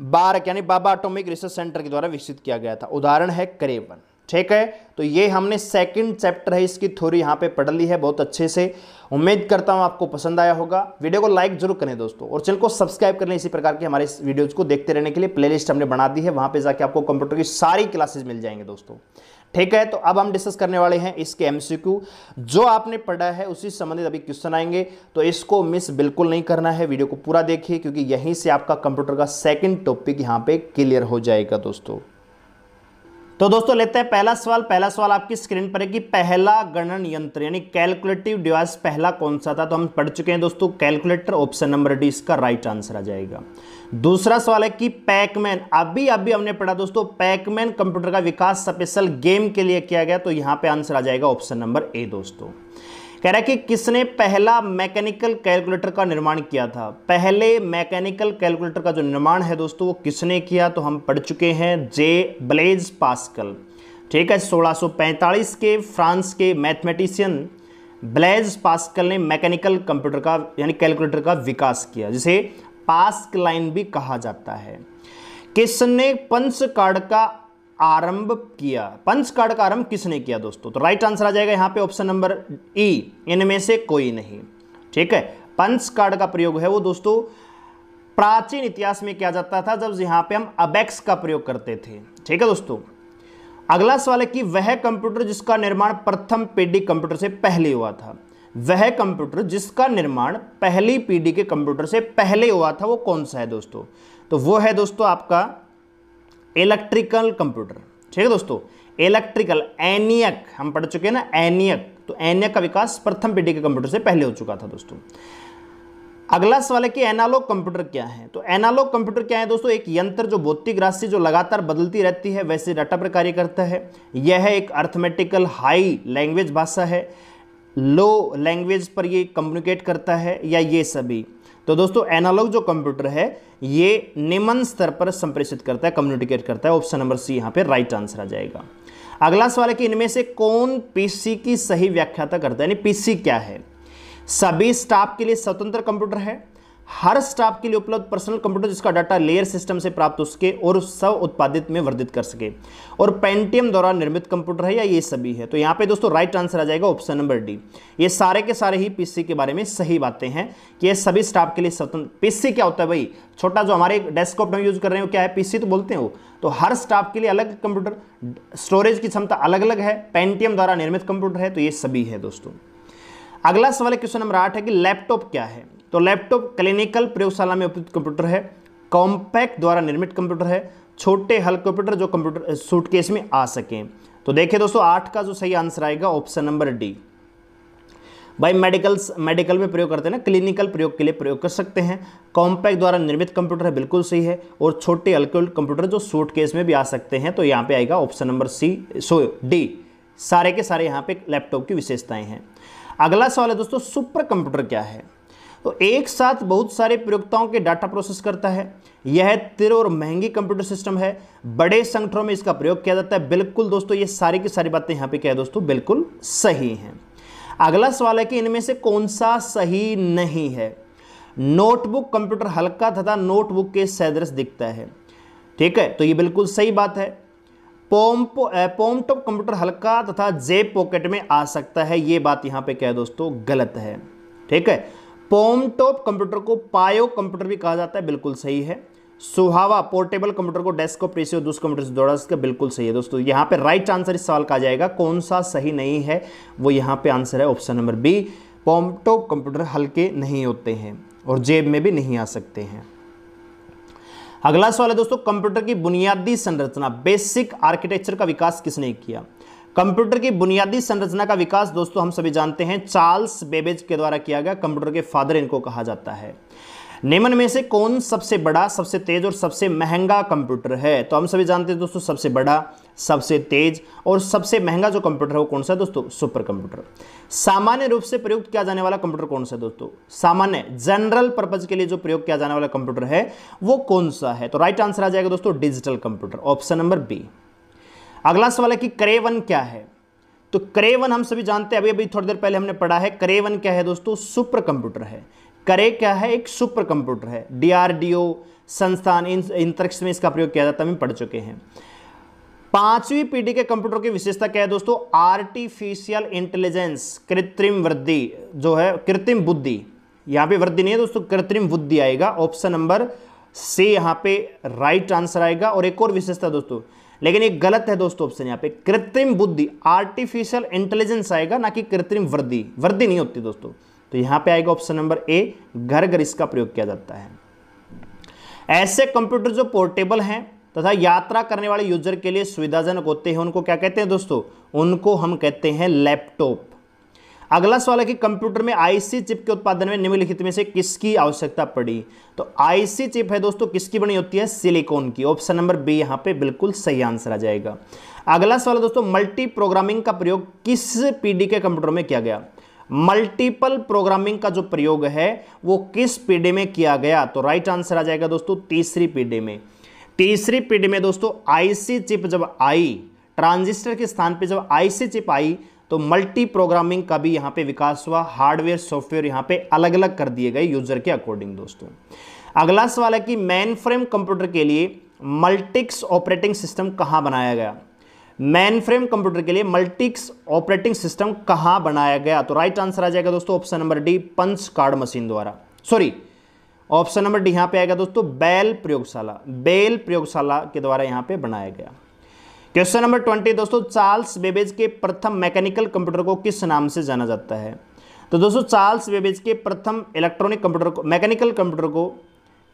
बारक यानी बाबा एटॉमिक रिसर्च सेंटर के द्वारा विकसित किया गया था उदाहरण है करेबन ठीक है तो ये हमने सेकंड चैप्टर है इसकी थोड़ी यहाँ पे पढ़ ली है बहुत अच्छे से उम्मीद करता हूँ आपको पसंद आया होगा वीडियो को लाइक जरूर करें दोस्तों और चैनल को सब्सक्राइब करें इसी प्रकार के हमारे वीडियोज़ को देखते रहने के लिए प्लेलिस्ट हमने बना दी है वहाँ पे जाके आपको कंप्यूटर की सारी क्लासेज मिल जाएंगे दोस्तों ठीक है तो अब हम डिस्कस करने वाले हैं इसके एमसीक्यू जो आपने पढ़ा है उसी संबंधित अभी क्वेश्चन आएंगे तो इसको मिस बिल्कुल नहीं करना है वीडियो को पूरा देखिए क्योंकि यहीं से आपका कंप्यूटर का सेकंड टॉपिक यहां पे क्लियर हो जाएगा दोस्तों तो दोस्तों लेते हैं पहला सवाल पहला सवाल आपकी स्क्रीन पर है कि पहला गणन यंत्र यानी कैलकुलेटिव डिवाइस पहला कौन सा था तो हम पढ़ चुके हैं दोस्तों कैलकुलेटर ऑप्शन नंबर डी इसका राइट आंसर आ जाएगा दूसरा सवाल है कि पैकमैन अभी अभी हमने पढ़ा दोस्तों पैकमैन कंप्यूटर का विकास स्पेशल गेम के लिए किया गया तो यहां पे आंसर आ जाएगा ऑप्शन नंबर ए दोस्तों कह रहा है कि किसने पहला मैकेनिकल कैलकुलेटर का निर्माण किया था पहले मैकेनिकल कैलकुलेटर का जो निर्माण है दोस्तों वो किसने किया तो हम पढ़ चुके हैं जे ब्लेज पास्कल ठीक है 1645 के फ्रांस के मैथमेटिशियन ब्लेज पास्कल ने मैकेनिकल कंप्यूटर का यानी कैलकुलेटर का विकास किया जिसे पास्क लाइन भी कहा जाता है किसने पंच कार्ड का आरंभ किया पंच कार्ड का आरंभ किसने किया दोस्तों तो राइट आंसर आ जाएगा यहां पे ऑप्शन नंबर ई इनमें से कोई नहीं ठीक है पंच कार्ड का प्रयोग है वो दोस्तों प्राचीन इतिहास में किया जाता था जब यहां पे हम अबेक्स का प्रयोग करते थे ठीक है दोस्तों अगला सवाल है कि वह कंप्यूटर जिसका निर्माण प्रथम पेडी कंप्यूटर से पहले हुआ था वह कंप्यूटर जिसका निर्माण पहली पीढ़ी के कंप्यूटर से पहले हुआ था वो कौन सा है दोस्तों तो वो है दोस्तों आपका इलेक्ट्रिकल कंप्यूटर ठीक है दोस्तों इलेक्ट्रिकल एनियक हम पढ़ चुके हैं ना एनियक तो एनियक का विकास प्रथम पीढ़ी के कंप्यूटर से पहले हो चुका था दोस्तों अगला सवाल है कि एनालॉग कंप्यूटर क्या है तो एनालॉग कंप्यूटर क्या है दोस्तों एक यंत्र जो भौतिक राशि जो लगातार बदलती रहती है वैसे डाटा पर कार्य करता है यह है एक अर्थमेटिकल हाई लैंग्वेज भाषा है लो लैंग्वेज पर ये कम्युनिकेट करता है या ये सभी तो दोस्तों एनालॉग जो कंप्यूटर है ये निम्न स्तर पर संप्रेषित करता है कम्युनिकेट करता है ऑप्शन नंबर सी यहाँ पे राइट आंसर आ जाएगा अगला सवाल है कि इनमें से कौन पीसी की सही व्याख्याता करता है यानी पीसी क्या है सभी स्टाफ के लिए स्वतंत्र कंप्यूटर है हर स्टाफ के लिए उपलब्ध पर्सनल कंप्यूटर जिसका डाटा लेयर सिस्टम से प्राप्त हो सके और सब उत्पादित में वर्धित कर सके और पेंटियम द्वारा निर्मित कंप्यूटर है या ये सभी है तो यहाँ पे दोस्तों राइट आंसर आ जाएगा ऑप्शन नंबर डी ये सारे के सारे ही पीसी के बारे में सही बातें हैं कि ये सभी स्टाफ के लिए स्वतंत्र पीसी क्या होता है भाई छोटा जो हमारे डेस्कटॉप में यूज कर रहे हो क्या है पीसी तो बोलते हो तो हर स्टाफ के लिए अलग कंप्यूटर स्टोरेज की क्षमता अलग अलग है पेंटियम द्वारा निर्मित कंप्यूटर है तो ये सभी है दोस्तों अगला सवाल क्वेश्चन नंबर आठ है कि लैपटॉप क्या है तो लैपटॉप क्लिनिकल प्रयोगशाला में उपयुक्त कंप्यूटर है कॉम्पैक्ट द्वारा निर्मित कंप्यूटर है छोटे हल कंप्यूटर जो कंप्यूटर सूटकेस में आ सके तो देखिए दोस्तों आठ का जो सही आंसर आएगा ऑप्शन नंबर डी भाई मेडिकल मेडिकल में प्रयोग करते हैं ना क्लिनिकल प्रयोग के लिए प्रयोग कर सकते हैं कॉम्पैक्ट द्वारा निर्मित कंप्यूटर है बिल्कुल सही है और छोटे हल्के कंप्यूटर जो सूट केस में भी आ सकते हैं तो यहाँ पे आएगा option number C so D सारे के सारे यहाँ पे लैपटॉप की विशेषताएं हैं अगला सवाल है दोस्तों सुपर कंप्यूटर क्या है तो एक साथ बहुत सारे प्रयोगताओं के डाटा प्रोसेस करता है यह तिर और महंगी कंप्यूटर सिस्टम है बड़े संगठनों में इसका प्रयोग किया जाता है बिल्कुल दोस्तों ये सारी की सारी बातें यहाँ पे क्या है दोस्तों बिल्कुल सही हैं अगला सवाल है कि इनमें से कौन सा सही नहीं है नोटबुक कंप्यूटर हल्का तथा नोटबुक के सैदृश दिखता है ठीक है तो ये बिल्कुल सही बात है पोम्पो पोमटॉप कंप्यूटर हल्का तथा जेब पॉकेट में आ सकता है ये बात यहाँ पे क्या है दोस्तों गलत है ठीक है पोम टॉप कंप्यूटर को पायो कंप्यूटर भी कहा जाता है बिल्कुल सही है सुहावा पोर्टेबल कंप्यूटर को डेस्क को रेशियो दूसरे कंप्यूटर से दौड़ा इसका बिल्कुल सही है दोस्तों यहाँ पे राइट आंसर इस सवाल का आ जाएगा कौन सा सही नहीं है वो यहाँ पे आंसर है option number B palmtop computer हल्के नहीं होते हैं और जेब में भी नहीं आ सकते हैं अगला सवाल है दोस्तों कंप्यूटर की बुनियादी संरचना बेसिक आर्किटेक्चर का विकास किसने किया कंप्यूटर की बुनियादी संरचना का विकास दोस्तों हम सभी जानते हैं चार्ल्स बेबेज के द्वारा किया गया कंप्यूटर के फादर इनको कहा जाता है नेमन में से कौन सबसे बड़ा सबसे तेज और सबसे महंगा कंप्यूटर है तो हम सभी जानते हैं दोस्तों सबसे बड़ा सबसे तेज और सबसे महंगा जो कंप्यूटर है वो कौन सा है दोस्तों सुपर कंप्यूटर सामान्य रूप से प्रयोग किया जाने वाला कंप्यूटर कौन सा है दोस्तों सामान्य जनरल पर्पज के लिए जो प्रयोग किया जाने वाला कंप्यूटर है वो कौन सा है तो राइट आंसर आ जाएगा दोस्तों digital computer option number B अगला सवाल है कि करेवन क्या है तो करेवन हम सभी जानते हैं अभी अभी थोड़ी देर पहले हमने पढ़ा है करेवन क्या है दोस्तों सुपर कंप्यूटर है करे क्या है एक सुपर कंप्यूटर है डीआरडीओ संस्थान इन अंतरिक्ष में इसका प्रयोग किया जाता है हम पढ़ चुके हैं पांचवी पीढ़ी के कंप्यूटर की विशेषता क्या है दोस्तों आर्टिफिशियल इंटेलिजेंस कृत्रिम वृद्धि जो है कृत्रिम बुद्धि यहां पे वृद्धि नहीं है दोस्तों कृत्रिम बुद्धि आएगा ऑप्शन नंबर से यहां पे राइट आंसर आएगा और एक और विशेषता दोस्तों लेकिन ये गलत है दोस्तों ऑप्शन यहाँ पे कृत्रिम बुद्धि आर्टिफिशियल इंटेलिजेंस आएगा ना कि कृत्रिम वृद्धि वृद्धि नहीं होती दोस्तों तो यहाँ पे आएगा ऑप्शन नंबर ए घर घर इसका प्रयोग किया जाता है ऐसे कंप्यूटर जो पोर्टेबल हैं तथा यात्रा करने वाले यूजर के लिए सुविधाजनक होते हैं उनको क्या कहते हैं दोस्तों उनको हम कहते हैं लैपटॉप अगला सवाल है कि कंप्यूटर में आईसी चिप के उत्पादन में निम्नलिखित में से किसकी आवश्यकता पड़ी तो आईसी चिप है दोस्तों किसकी बनी होती है सिलिकॉन की ऑप्शन नंबर बी यहां पे बिल्कुल सही आंसर आ जाएगा अगला सवाल है दोस्तों मल्टी प्रोग्रामिंग का प्रयोग किस पीढ़ी के कंप्यूटर में किया गया मल्टीपल प्रोग्रामिंग का जो प्रयोग है वो किस पीढ़ी में किया गया तो राइट आंसर आ जाएगा दोस्तों तीसरी पीढ़ी में तीसरी पीढ़ी में दोस्तों आईसी चिप जब आई ट्रांजिस्टर के स्थान पे जब आईसी चिप आई तो मल्टी प्रोग्रामिंग का भी यहां पे विकास हुआ हार्डवेयर सॉफ्टवेयर यहां पे अलग अलग कर दिए गए यूजर के अकॉर्डिंग दोस्तों अगला सवाल है कि मैन फ्रेम कंप्यूटर के लिए मल्टिक्स ऑपरेटिंग सिस्टम कहां बनाया गया मैन फ्रेम कंप्यूटर के लिए मल्टिक्स ऑपरेटिंग सिस्टम कहां बनाया गया तो राइट आंसर आ जाएगा दोस्तों option number D punch card machine द्वारा सॉरी ऑप्शन नंबर डी यहां पे आएगा दोस्तों बैल प्रयोगशाला बैल प्रयोगशाला के द्वारा यहां पे बनाया गया क्वेश्चन नंबर ट्वेंटी दोस्तों चार्ल्स बेबेज के प्रथम मैकेनिकल कंप्यूटर को किस नाम से जाना जाता है तो दोस्तों चार्ल्स बेबेज के प्रथम इलेक्ट्रॉनिक कंप्यूटर को मैकेनिकल कंप्यूटर को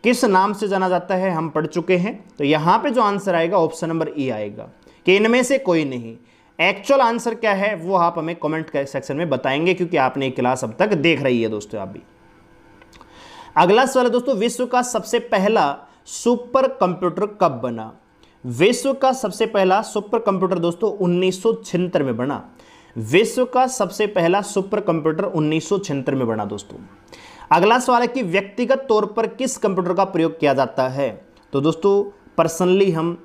किस नाम से जाना जाता है हम पढ़ चुके हैं तो यहां पे जो आंसर आएगा ऑप्शन नंबर ई आएगा कि इनमें से कोई नहीं एक्चुअल आंसर क्या है वो आप हमें कमेंट सेक्शन में बताएंगे क्योंकि आपने क्लास अब तक देख रही है दोस्तों आप भी अगला सवाल है दोस्तों विश्व का सबसे पहला सुपर कंप्यूटर कब बना विश्व का सबसे पहला सुपर कंप्यूटर दोस्तों उन्नीस में बना विश्व का सबसे पहला सुपर कंप्यूटर उन्नीस में बना दोस्तों अगला सवाल है कि व्यक्तिगत तौर पर किस कंप्यूटर का प्रयोग किया जाता है तो दोस्तों पर्सनली हम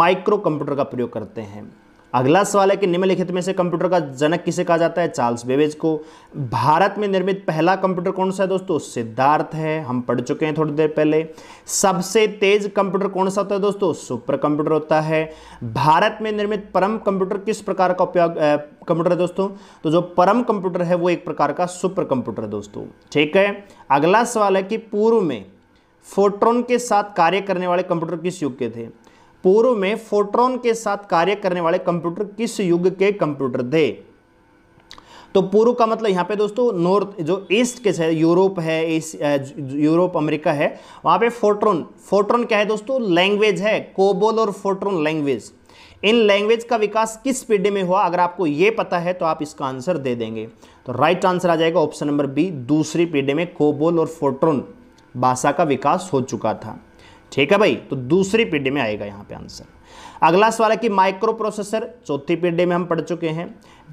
माइक्रो कंप्यूटर का प्रयोग करते हैं अगला सवाल है कि निम्नलिखित में से कंप्यूटर का जनक किसे कहा जाता है चार्ल्स बेबेज को भारत में निर्मित पहला कंप्यूटर कौन सा है दोस्तों सिद्धार्थ है हम पढ़ चुके हैं थोड़ी देर पहले सबसे तेज कंप्यूटर कौन सा होता है दोस्तों सुपर कंप्यूटर होता है भारत में निर्मित परम कंप्यूटर किस प्रकार का उपयोग कंप्यूटर है दोस्तों तो जो परम कंप्यूटर है वो एक प्रकार का सुपर कंप्यूटर है दोस्तों ठीक है अगला सवाल है कि पूर्व में फोट्रॉन के साथ कार्य करने वाले कंप्यूटर किस युग के थे पूर्व में फोट्रॉन के साथ कार्य करने वाले कंप्यूटर किस युग के कंप्यूटर थे तो पूर्व का मतलब यहाँ पे दोस्तों नॉर्थ जो ईस्ट के है यूरोप है यूरोप अमेरिका है वहाँ पे फोट्रॉन फोट्रॉन क्या है दोस्तों लैंग्वेज है कोबोल और फोट्रॉन लैंग्वेज इन लैंग्वेज का विकास किस पीढ़ी में हुआ अगर आपको ये पता है तो आप इसका आंसर दे देंगे तो राइट आंसर आ जाएगा ऑप्शन नंबर बी दूसरी पीढ़ी में कोबोल और फोट्रॉन भाषा का विकास हो चुका था ठीक है भाई तो दूसरी पीढ़ी में आएगा यहाँ पे आंसर अगला सवाल है कि माइक्रो प्रोसेसर चौथी पीढ़ी में हम पढ़ चुके हैं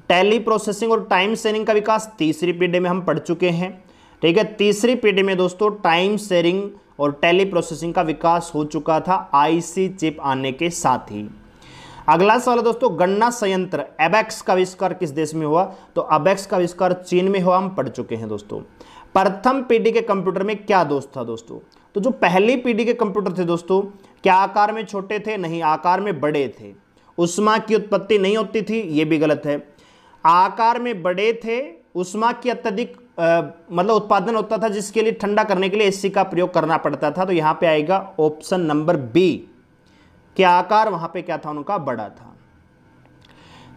टेली प्रोसेसिंग और टाइम शेयरिंग का विकास तीसरी पीढ़ी में हम पढ़ चुके हैं ठीक है तीसरी पीढ़ी में दोस्तों टाइम शेयरिंग और टेली प्रोसेसिंग का विकास हो चुका था आईसी चिप आने के साथ ही अगला सवाल है दोस्तों गन्ना संयंत्र एबेक्स का आविष्कार किस देश में हुआ तो अबेक्स का आविष्कार चीन में हुआ हम पढ़ चुके हैं दोस्तों प्रथम पीढ़ी के कंप्यूटर में क्या दोस्त था दोस्तों तो जो पहली पीढ़ी के कंप्यूटर थे दोस्तों क्या आकार में छोटे थे नहीं आकार में बड़े थे उष्मा की उत्पत्ति नहीं होती थी ये भी गलत है आकार में बड़े थे उष्मा की अत्यधिक मतलब उत्पादन होता था जिसके लिए ठंडा करने के लिए एसी का प्रयोग करना पड़ता था तो यहां पे आएगा ऑप्शन नंबर बी के आकार वहां पे क्या था उनका बड़ा था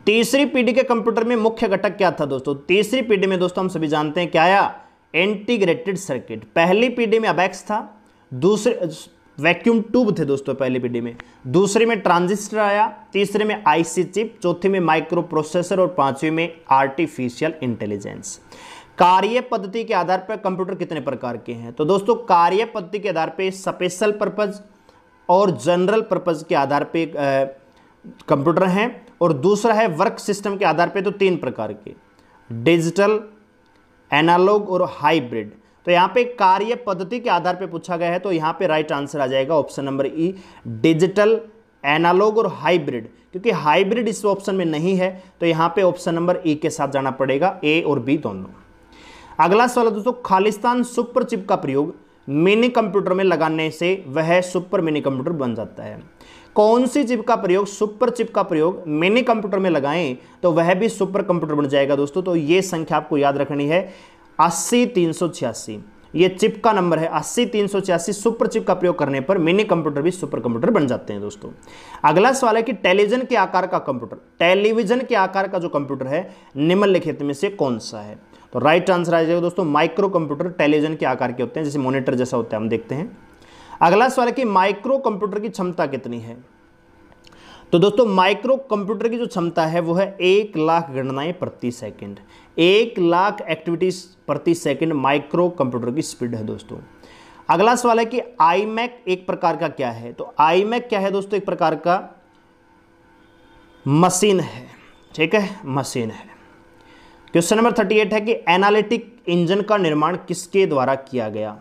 तीसरी पीढ़ी के कंप्यूटर में मुख्य घटक क्या था दोस्तों तीसरी पीढ़ी में दोस्तों हम सभी जानते हैं क्या आया इंटीग्रेटेड सर्किट पहली पीढ़ी में अबैक्स था दूसरे वैक्यूम ट्यूब थे दोस्तों पहली पीढ़ी में दूसरे में ट्रांजिस्टर आया तीसरे में आईसी चिप चौथे में माइक्रो प्रोसेसर और पांचवें में आर्टिफिशियल इंटेलिजेंस कार्य पद्धति के आधार पर कंप्यूटर कितने प्रकार के हैं तो दोस्तों कार्य पद्धति के आधार पर स्पेशल पर्पज और जनरल पर्पज के आधार पर कंप्यूटर हैं और दूसरा है वर्क सिस्टम के आधार पर तो तीन प्रकार के डिजिटल एनालॉग और हाइब्रिड तो यहाँ पे कार्य पद्धति के आधार पे पूछा गया है तो यहाँ पे राइट आंसर आ जाएगा option number E digital analog और हाइब्रिड क्योंकि हाइब्रिड इस ऑप्शन में नहीं है तो यहाँ पे ऑप्शन नंबर ई के साथ जाना पड़ेगा ए और बी दोनों अगला सवाल है दोस्तों खालिस्तान सुपर चिप का प्रयोग मिनी कंप्यूटर में लगाने से वह सुपर मिनी कंप्यूटर बन जाता है कौन सी चिप का प्रयोग सुपर चिप का प्रयोग मिनी कंप्यूटर में लगाएं तो वह भी सुपर कंप्यूटर बन जाएगा दोस्तों तो ये संख्या आपको याद रखनी है अस्सी तीन सौ छियासी ये चिप का नंबर है अस्सी तीन सौ छियासी सुपर चिप का प्रयोग करने पर मिनी कंप्यूटर भी सुपर कंप्यूटर बन जाते हैं दोस्तों अगला सवाल है कि टेलीविजन के आकार का कंप्यूटर टेलीविजन के आकार का जो कंप्यूटर है निम्नलिखित में से कौन सा है तो राइट आंसर आ जाएगा दोस्तों माइक्रो कंप्यूटर टेलीविजन के आकार के होते हैं जैसे मोनिटर जैसा होता है हम देखते हैं अगला सवाल है कि माइक्रो कंप्यूटर की क्षमता कितनी है तो दोस्तों माइक्रो कंप्यूटर की जो क्षमता है वो है एक लाख गणनाएं प्रति सेकंड एक लाख एक्टिविटीज प्रति सेकंड माइक्रो कंप्यूटर की स्पीड है दोस्तों अगला सवाल है कि आई मैक एक प्रकार का क्या है तो आई मैक क्या है दोस्तों एक प्रकार का मशीन है ठीक है मशीन है क्वेश्चन नंबर थर्टी एट है कि एनालिटिक इंजन का निर्माण किसके द्वारा किया गया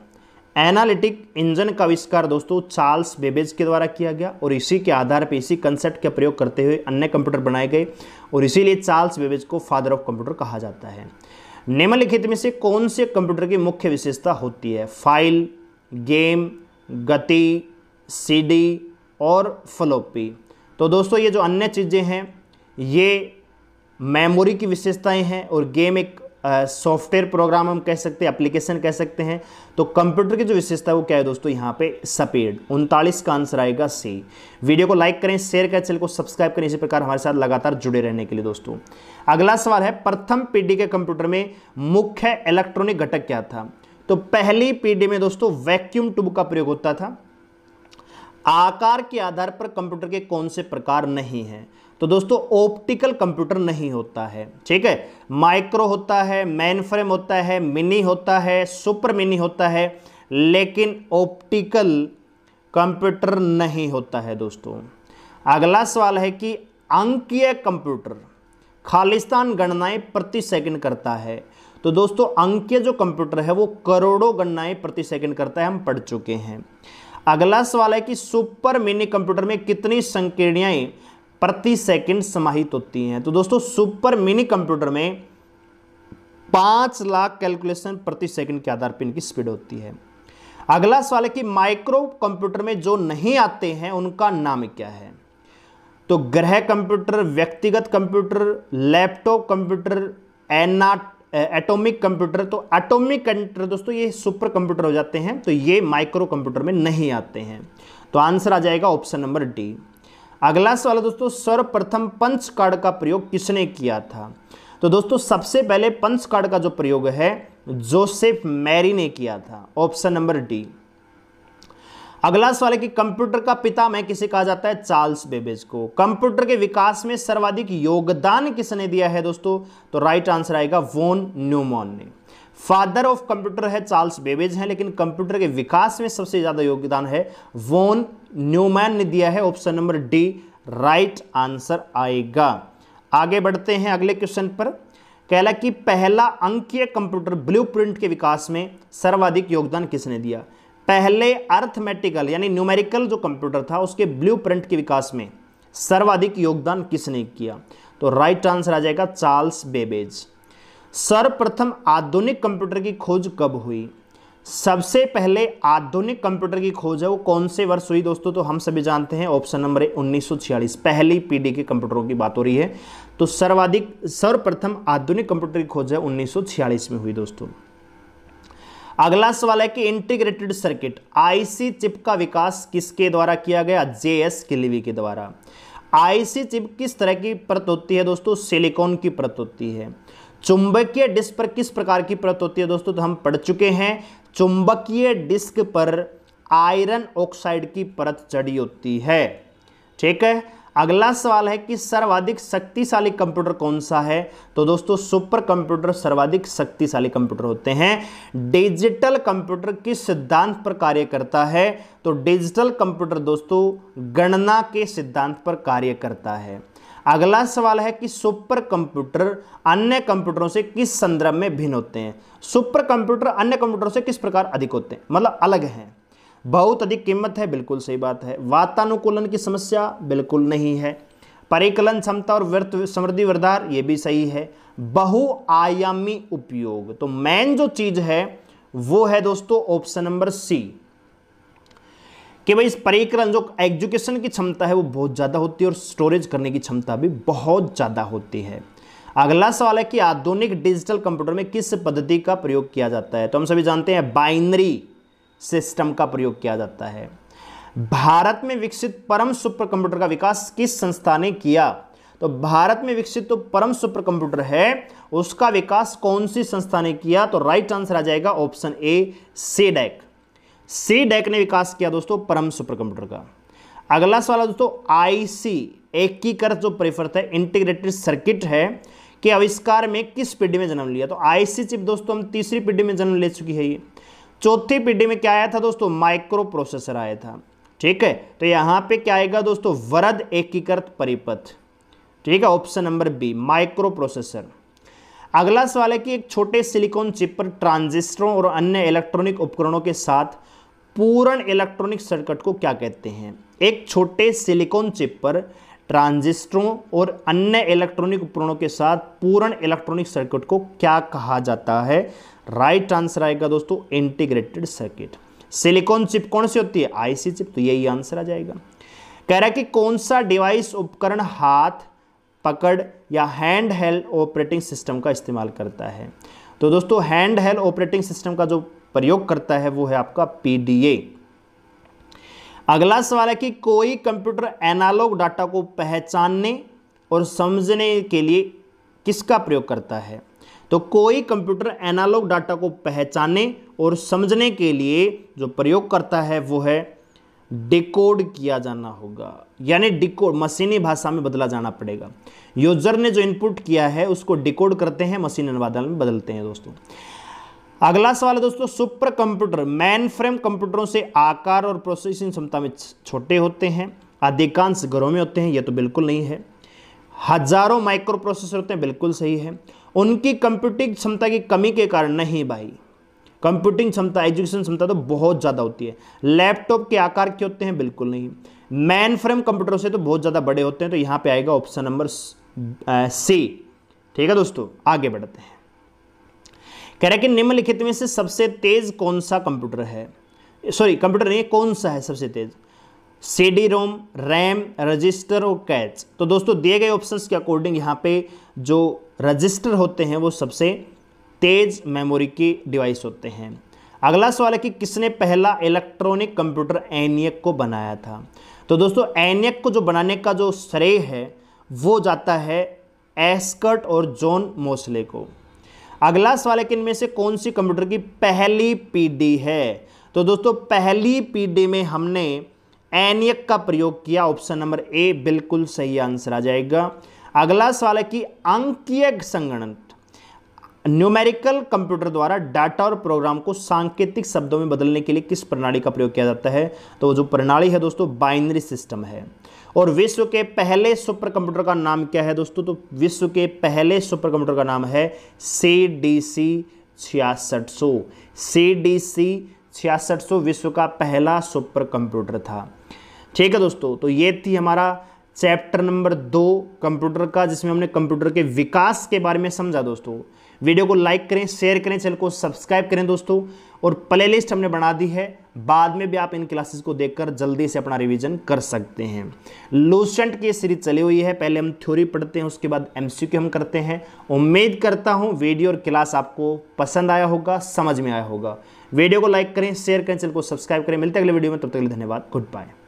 एनालिटिक इंजन का आविष्कार दोस्तों चार्ल्स बेबेज के द्वारा किया गया और इसी के आधार पर इसी कंसेप्ट का प्रयोग करते हुए अन्य कंप्यूटर बनाए गए और इसीलिए चार्ल्स बेबेज को फादर ऑफ कंप्यूटर कहा जाता है निम्नलिखित में से कौन से कंप्यूटर की मुख्य विशेषता होती है फाइल गेम गति सीडी और फ्लोपी तो दोस्तों ये जो अन्य चीज़ें हैं ये मेमोरी की विशेषताएं हैं और गेम एक सॉफ्टवेयर प्रोग्राम हम कह सकते हैं एप्लीकेशन कह सकते हैं तो कंप्यूटर की जो विशेषता है वो क्या है दोस्तों यहाँ पे सपेड उनतालीस का आंसर आएगा सी वीडियो को लाइक करें शेयर करें चैनल को सब्सक्राइब करें इसी प्रकार हमारे साथ लगातार जुड़े रहने के लिए दोस्तों अगला सवाल है प्रथम पीढ़ी के कंप्यूटर में मुख्य इलेक्ट्रॉनिक घटक क्या था तो पहली पीढ़ी में दोस्तों वैक्यूम ट्यूब का प्रयोग होता था आकार के आधार पर कंप्यूटर के कौन से प्रकार नहीं है तो दोस्तों ऑप्टिकल कंप्यूटर नहीं होता है ठीक है माइक्रो होता है मैन फ्रेम होता है मिनी होता है सुपर मिनी होता है लेकिन ऑप्टिकल कंप्यूटर नहीं होता है दोस्तों अगला सवाल है कि अंकीय कंप्यूटर खालिस्तान गणनाएं प्रति सेकंड करता है तो दोस्तों अंकीय जो कंप्यूटर है वो करोड़ों गणनाएं प्रति सेकंड करता है हम पढ़ चुके हैं अगला सवाल है कि सुपर मिनी कंप्यूटर में कितनी संकीर्णियाएं प्रति सेकंड समाहित होती हैं तो दोस्तों सुपर मिनी कंप्यूटर में पांच लाख कैलकुलेशन प्रति सेकंड के आधार पर इनकी स्पीड होती है अगला सवाल है कि माइक्रो कंप्यूटर में जो नहीं आते हैं उनका नाम क्या है तो ग्रह कंप्यूटर व्यक्तिगत कंप्यूटर लैपटॉप कंप्यूटर एना एटॉमिक कंप्यूटर तो एटॉमिक कंप्यूटर दोस्तों ये सुपर कंप्यूटर हो जाते हैं तो ये माइक्रो कंप्यूटर में नहीं आते हैं तो आंसर आ जाएगा ऑप्शन नंबर डी अगला सवाल है दोस्तों सर्वप्रथम पंच कार्ड का प्रयोग किसने किया था तो दोस्तों सबसे पहले पंच कार्ड का जो प्रयोग है जोसेफ मैरी ने किया था ऑप्शन नंबर डी अगला सवाल है कि कंप्यूटर का पिता में किसे कहा जाता है चार्ल्स बेबेज को कंप्यूटर के विकास में सर्वाधिक योगदान किसने दिया है दोस्तों तो राइट आंसर आएगा वोन न्यूमॉन ने फादर ऑफ कंप्यूटर है चार्ल्स बेबेज हैं लेकिन कंप्यूटर के विकास में सबसे ज़्यादा योगदान है वोन न्यूमैन ने दिया है option number D right answer आएगा आगे बढ़ते हैं अगले क्वेश्चन पर कहला कि पहला अंकीय कंप्यूटर ब्लूप्रिंट के विकास में सर्वाधिक योगदान किसने दिया पहले अर्थमेटिकल यानी न्यूमेरिकल जो कंप्यूटर था उसके ब्लूप्रिंट के विकास में सर्वाधिक योगदान किसने किया तो राइट आंसर आ जाएगा चार्ल्स बेबेज सर्वप्रथम आधुनिक कंप्यूटर की खोज कब हुई सबसे पहले आधुनिक कंप्यूटर की खोज है वो कौन से वर्ष हुई दोस्तों तो हम सभी जानते हैं ऑप्शन नंबर है उन्नीस पहली पीढ़ी के कंप्यूटरों की बात हो रही है तो सर्वाधिक सर्वप्रथम आधुनिक कंप्यूटर की खोज है उन्नीस में हुई दोस्तों अगला सवाल है कि इंटीग्रेटेड सर्किट आईसी चिप का विकास किसके द्वारा किया गया जेएस किलिवी के द्वारा आईसी चिप किस तरह की प्रत होती है दोस्तों सिलिकॉन की प्रत होती है चुंबकीय डिस्क पर किस प्रकार की परत होती है दोस्तों तो हम पढ़ चुके हैं चुंबकीय डिस्क पर आयरन ऑक्साइड की परत चढ़ी होती है ठीक है अगला सवाल है कि सर्वाधिक शक्तिशाली कंप्यूटर कौन सा है तो दोस्तों सुपर कंप्यूटर सर्वाधिक शक्तिशाली कंप्यूटर होते हैं डिजिटल कंप्यूटर किस सिद्धांत पर कार्य करता है तो डिजिटल कंप्यूटर दोस्तों गणना के सिद्धांत पर कार्य करता है अगला सवाल है कि सुपर कंप्यूटर अन्य कंप्यूटरों से किस संदर्भ में भिन्न होते हैं सुपर कंप्यूटर अन्य कंप्यूटरों से किस प्रकार अधिक होते हैं मतलब अलग हैं बहुत अधिक कीमत है बिल्कुल सही बात है वातानुकूलन की समस्या बिल्कुल नहीं है परिकलन क्षमता और व्यर्थ समृद्धि वरदार ये भी सही है बहुआयामी उपयोग तो मेन जो चीज़ है वो है दोस्तों ऑप्शन नंबर सी कि भाई इस परिकरण जो एजुकेशन की क्षमता है वो बहुत ज़्यादा होती है और स्टोरेज करने की क्षमता भी बहुत ज़्यादा होती है अगला सवाल है कि आधुनिक डिजिटल कंप्यूटर में किस पद्धति का प्रयोग किया जाता है तो हम सभी जानते हैं बाइनरी सिस्टम का प्रयोग किया जाता है भारत में विकसित परम सुपर कंप्यूटर का विकास किस संस्था ने किया तो भारत में विकसित तो परम सुपर कंप्यूटर है उसका विकास कौन सी संस्था ने किया तो राइट आंसर आ जाएगा ऑप्शन ए सेडेक सी डेक ने विकास किया दोस्तों परम सुपर कंप्यूटर का अगला सवाल है दोस्तों आईसी एकीकृत जो प्रेफर था इंटीग्रेटेड सर्किट है के आविष्कार में किस पीढ़ी में जन्म लिया तो आईसी चिप दोस्तों हम तीसरी पीढ़ी में जन्म ले चुकी है ये चौथी पीढ़ी में क्या आया था दोस्तों माइक्रो प्रोसेसर आया था ठीक है तो यहां पे क्या आएगा दोस्तों वरद एकीकृत परिपथ ठीक है option number B microprocessor अगला सवाल है कि एक छोटे सिलिकॉन चिप पर ट्रांजिस्टरों और अन्य इलेक्ट्रॉनिक उपकरणों के साथ पूर्ण इलेक्ट्रॉनिक सर्किट को क्या कहते हैं एक छोटे सिलिकॉन चिप पर ट्रांजिस्टरों और अन्य इलेक्ट्रॉनिक उपकरणों के साथ पूर्ण इलेक्ट्रॉनिक सर्किट को क्या कहा जाता है राइट आंसर आएगा दोस्तों इंटीग्रेटेड सर्किट सिलिकॉन चिप कौन सी होती है आईसी चिप तो यही आंसर आ जाएगा कह रहा है कि कौन सा डिवाइस उपकरण हाथ पकड़ या हैंड हेल्ड ऑपरेटिंग सिस्टम का इस्तेमाल करता है तो दोस्तों हैंड हेल्ड ऑपरेटिंग सिस्टम का जो प्रयोग करता है वो है आपका पीडीए अगला सवाल है कि कोई कंप्यूटर एनालॉग डाटा को पहचानने और समझने के लिए किसका प्रयोग करता है तो कोई कंप्यूटर एनालॉग डाटा को पहचानने और समझने के लिए जो प्रयोग करता है वो है डिकोड किया जाना होगा यानी डिकोड मशीनी भाषा में बदला जाना पड़ेगा यूजर ने जो इनपुट किया है उसको डिकोड करते हैं मशीन अनुवादन में बदलते हैं दोस्तों अगला सवाल है दोस्तों सुपर कंप्यूटर मैन फ्रेम कंप्यूटरों से आकार और प्रोसेसिंग क्षमता में छोटे होते हैं अधिकांश घरों में होते हैं ये तो बिल्कुल नहीं है हजारों माइक्रो प्रोसेसर होते हैं बिल्कुल सही है उनकी कंप्यूटिंग क्षमता की कमी के कारण नहीं भाई कंप्यूटिंग क्षमता एजुकेशन क्षमता तो बहुत ज़्यादा होती है लैपटॉप के आकार के होते हैं बिल्कुल नहीं मैन फ्रेम कंप्यूटर से तो बहुत ज़्यादा बड़े होते हैं तो यहाँ पे आएगा ऑप्शन नंबर सी ठीक है दोस्तों आगे बढ़ते हैं कह रहा है कि निम्नलिखित में से सबसे तेज़ कौन सा कंप्यूटर है सॉरी कंप्यूटर नहीं कौन सा है सबसे तेज़ C D ROM RAM register और कैच तो दोस्तों दिए गए ऑप्शंस के अकॉर्डिंग यहाँ पे जो रजिस्टर होते हैं वो सबसे तेज़ मेमोरी के डिवाइस होते हैं अगला सवाल है कि किसने पहला इलेक्ट्रॉनिक कंप्यूटर एनियक को बनाया था तो दोस्तों एनियक को जो बनाने का जो श्रेय है वो जाता है एस्कर्ट और जॉन मोसले को अगला सवाल है कि इनमें से कौन सी कंप्यूटर की पहली पीढ़ी है तो दोस्तों पहली पीढ़ी में हमने एनियक का प्रयोग किया ऑप्शन नंबर ए बिल्कुल सही आंसर आ जाएगा अगला सवाल है कि अंकीय संगणन न्यूमेरिकल कंप्यूटर द्वारा डाटा और प्रोग्राम को सांकेतिक शब्दों में बदलने के लिए किस प्रणाली का प्रयोग किया जाता है तो जो प्रणाली है दोस्तों बाइनरी सिस्टम है और विश्व के पहले सुपर कंप्यूटर का नाम क्या है दोस्तों तो विश्व के पहले सुपर कंप्यूटर का नाम है सी डी सी छियासठ सौ सी डी सी छियासठ सौ विश्व का पहला सुपर कंप्यूटर था ठीक है दोस्तों तो ये थी हमारा चैप्टर नंबर दो कंप्यूटर का जिसमें हमने कंप्यूटर के विकास के बारे में समझा दोस्तों वीडियो को लाइक करें शेयर करें चैनल को सब्सक्राइब करें दोस्तों और प्लेलिस्ट हमने बना दी है बाद में भी आप इन क्लासेस को देखकर जल्दी से अपना रिवीजन कर सकते हैं लूसेंट की सीरीज चली हुई है पहले हम थ्योरी पढ़ते हैं उसके बाद एमसीक्यू हम करते हैं उम्मीद करता हूं वीडियो और क्लास आपको पसंद आया होगा समझ में आया होगा वीडियो को लाइक करें शेयर करें चैनल को सब्सक्राइब करें मिलते अगले वीडियो में तब तक के लिए धन्यवाद गुड बाय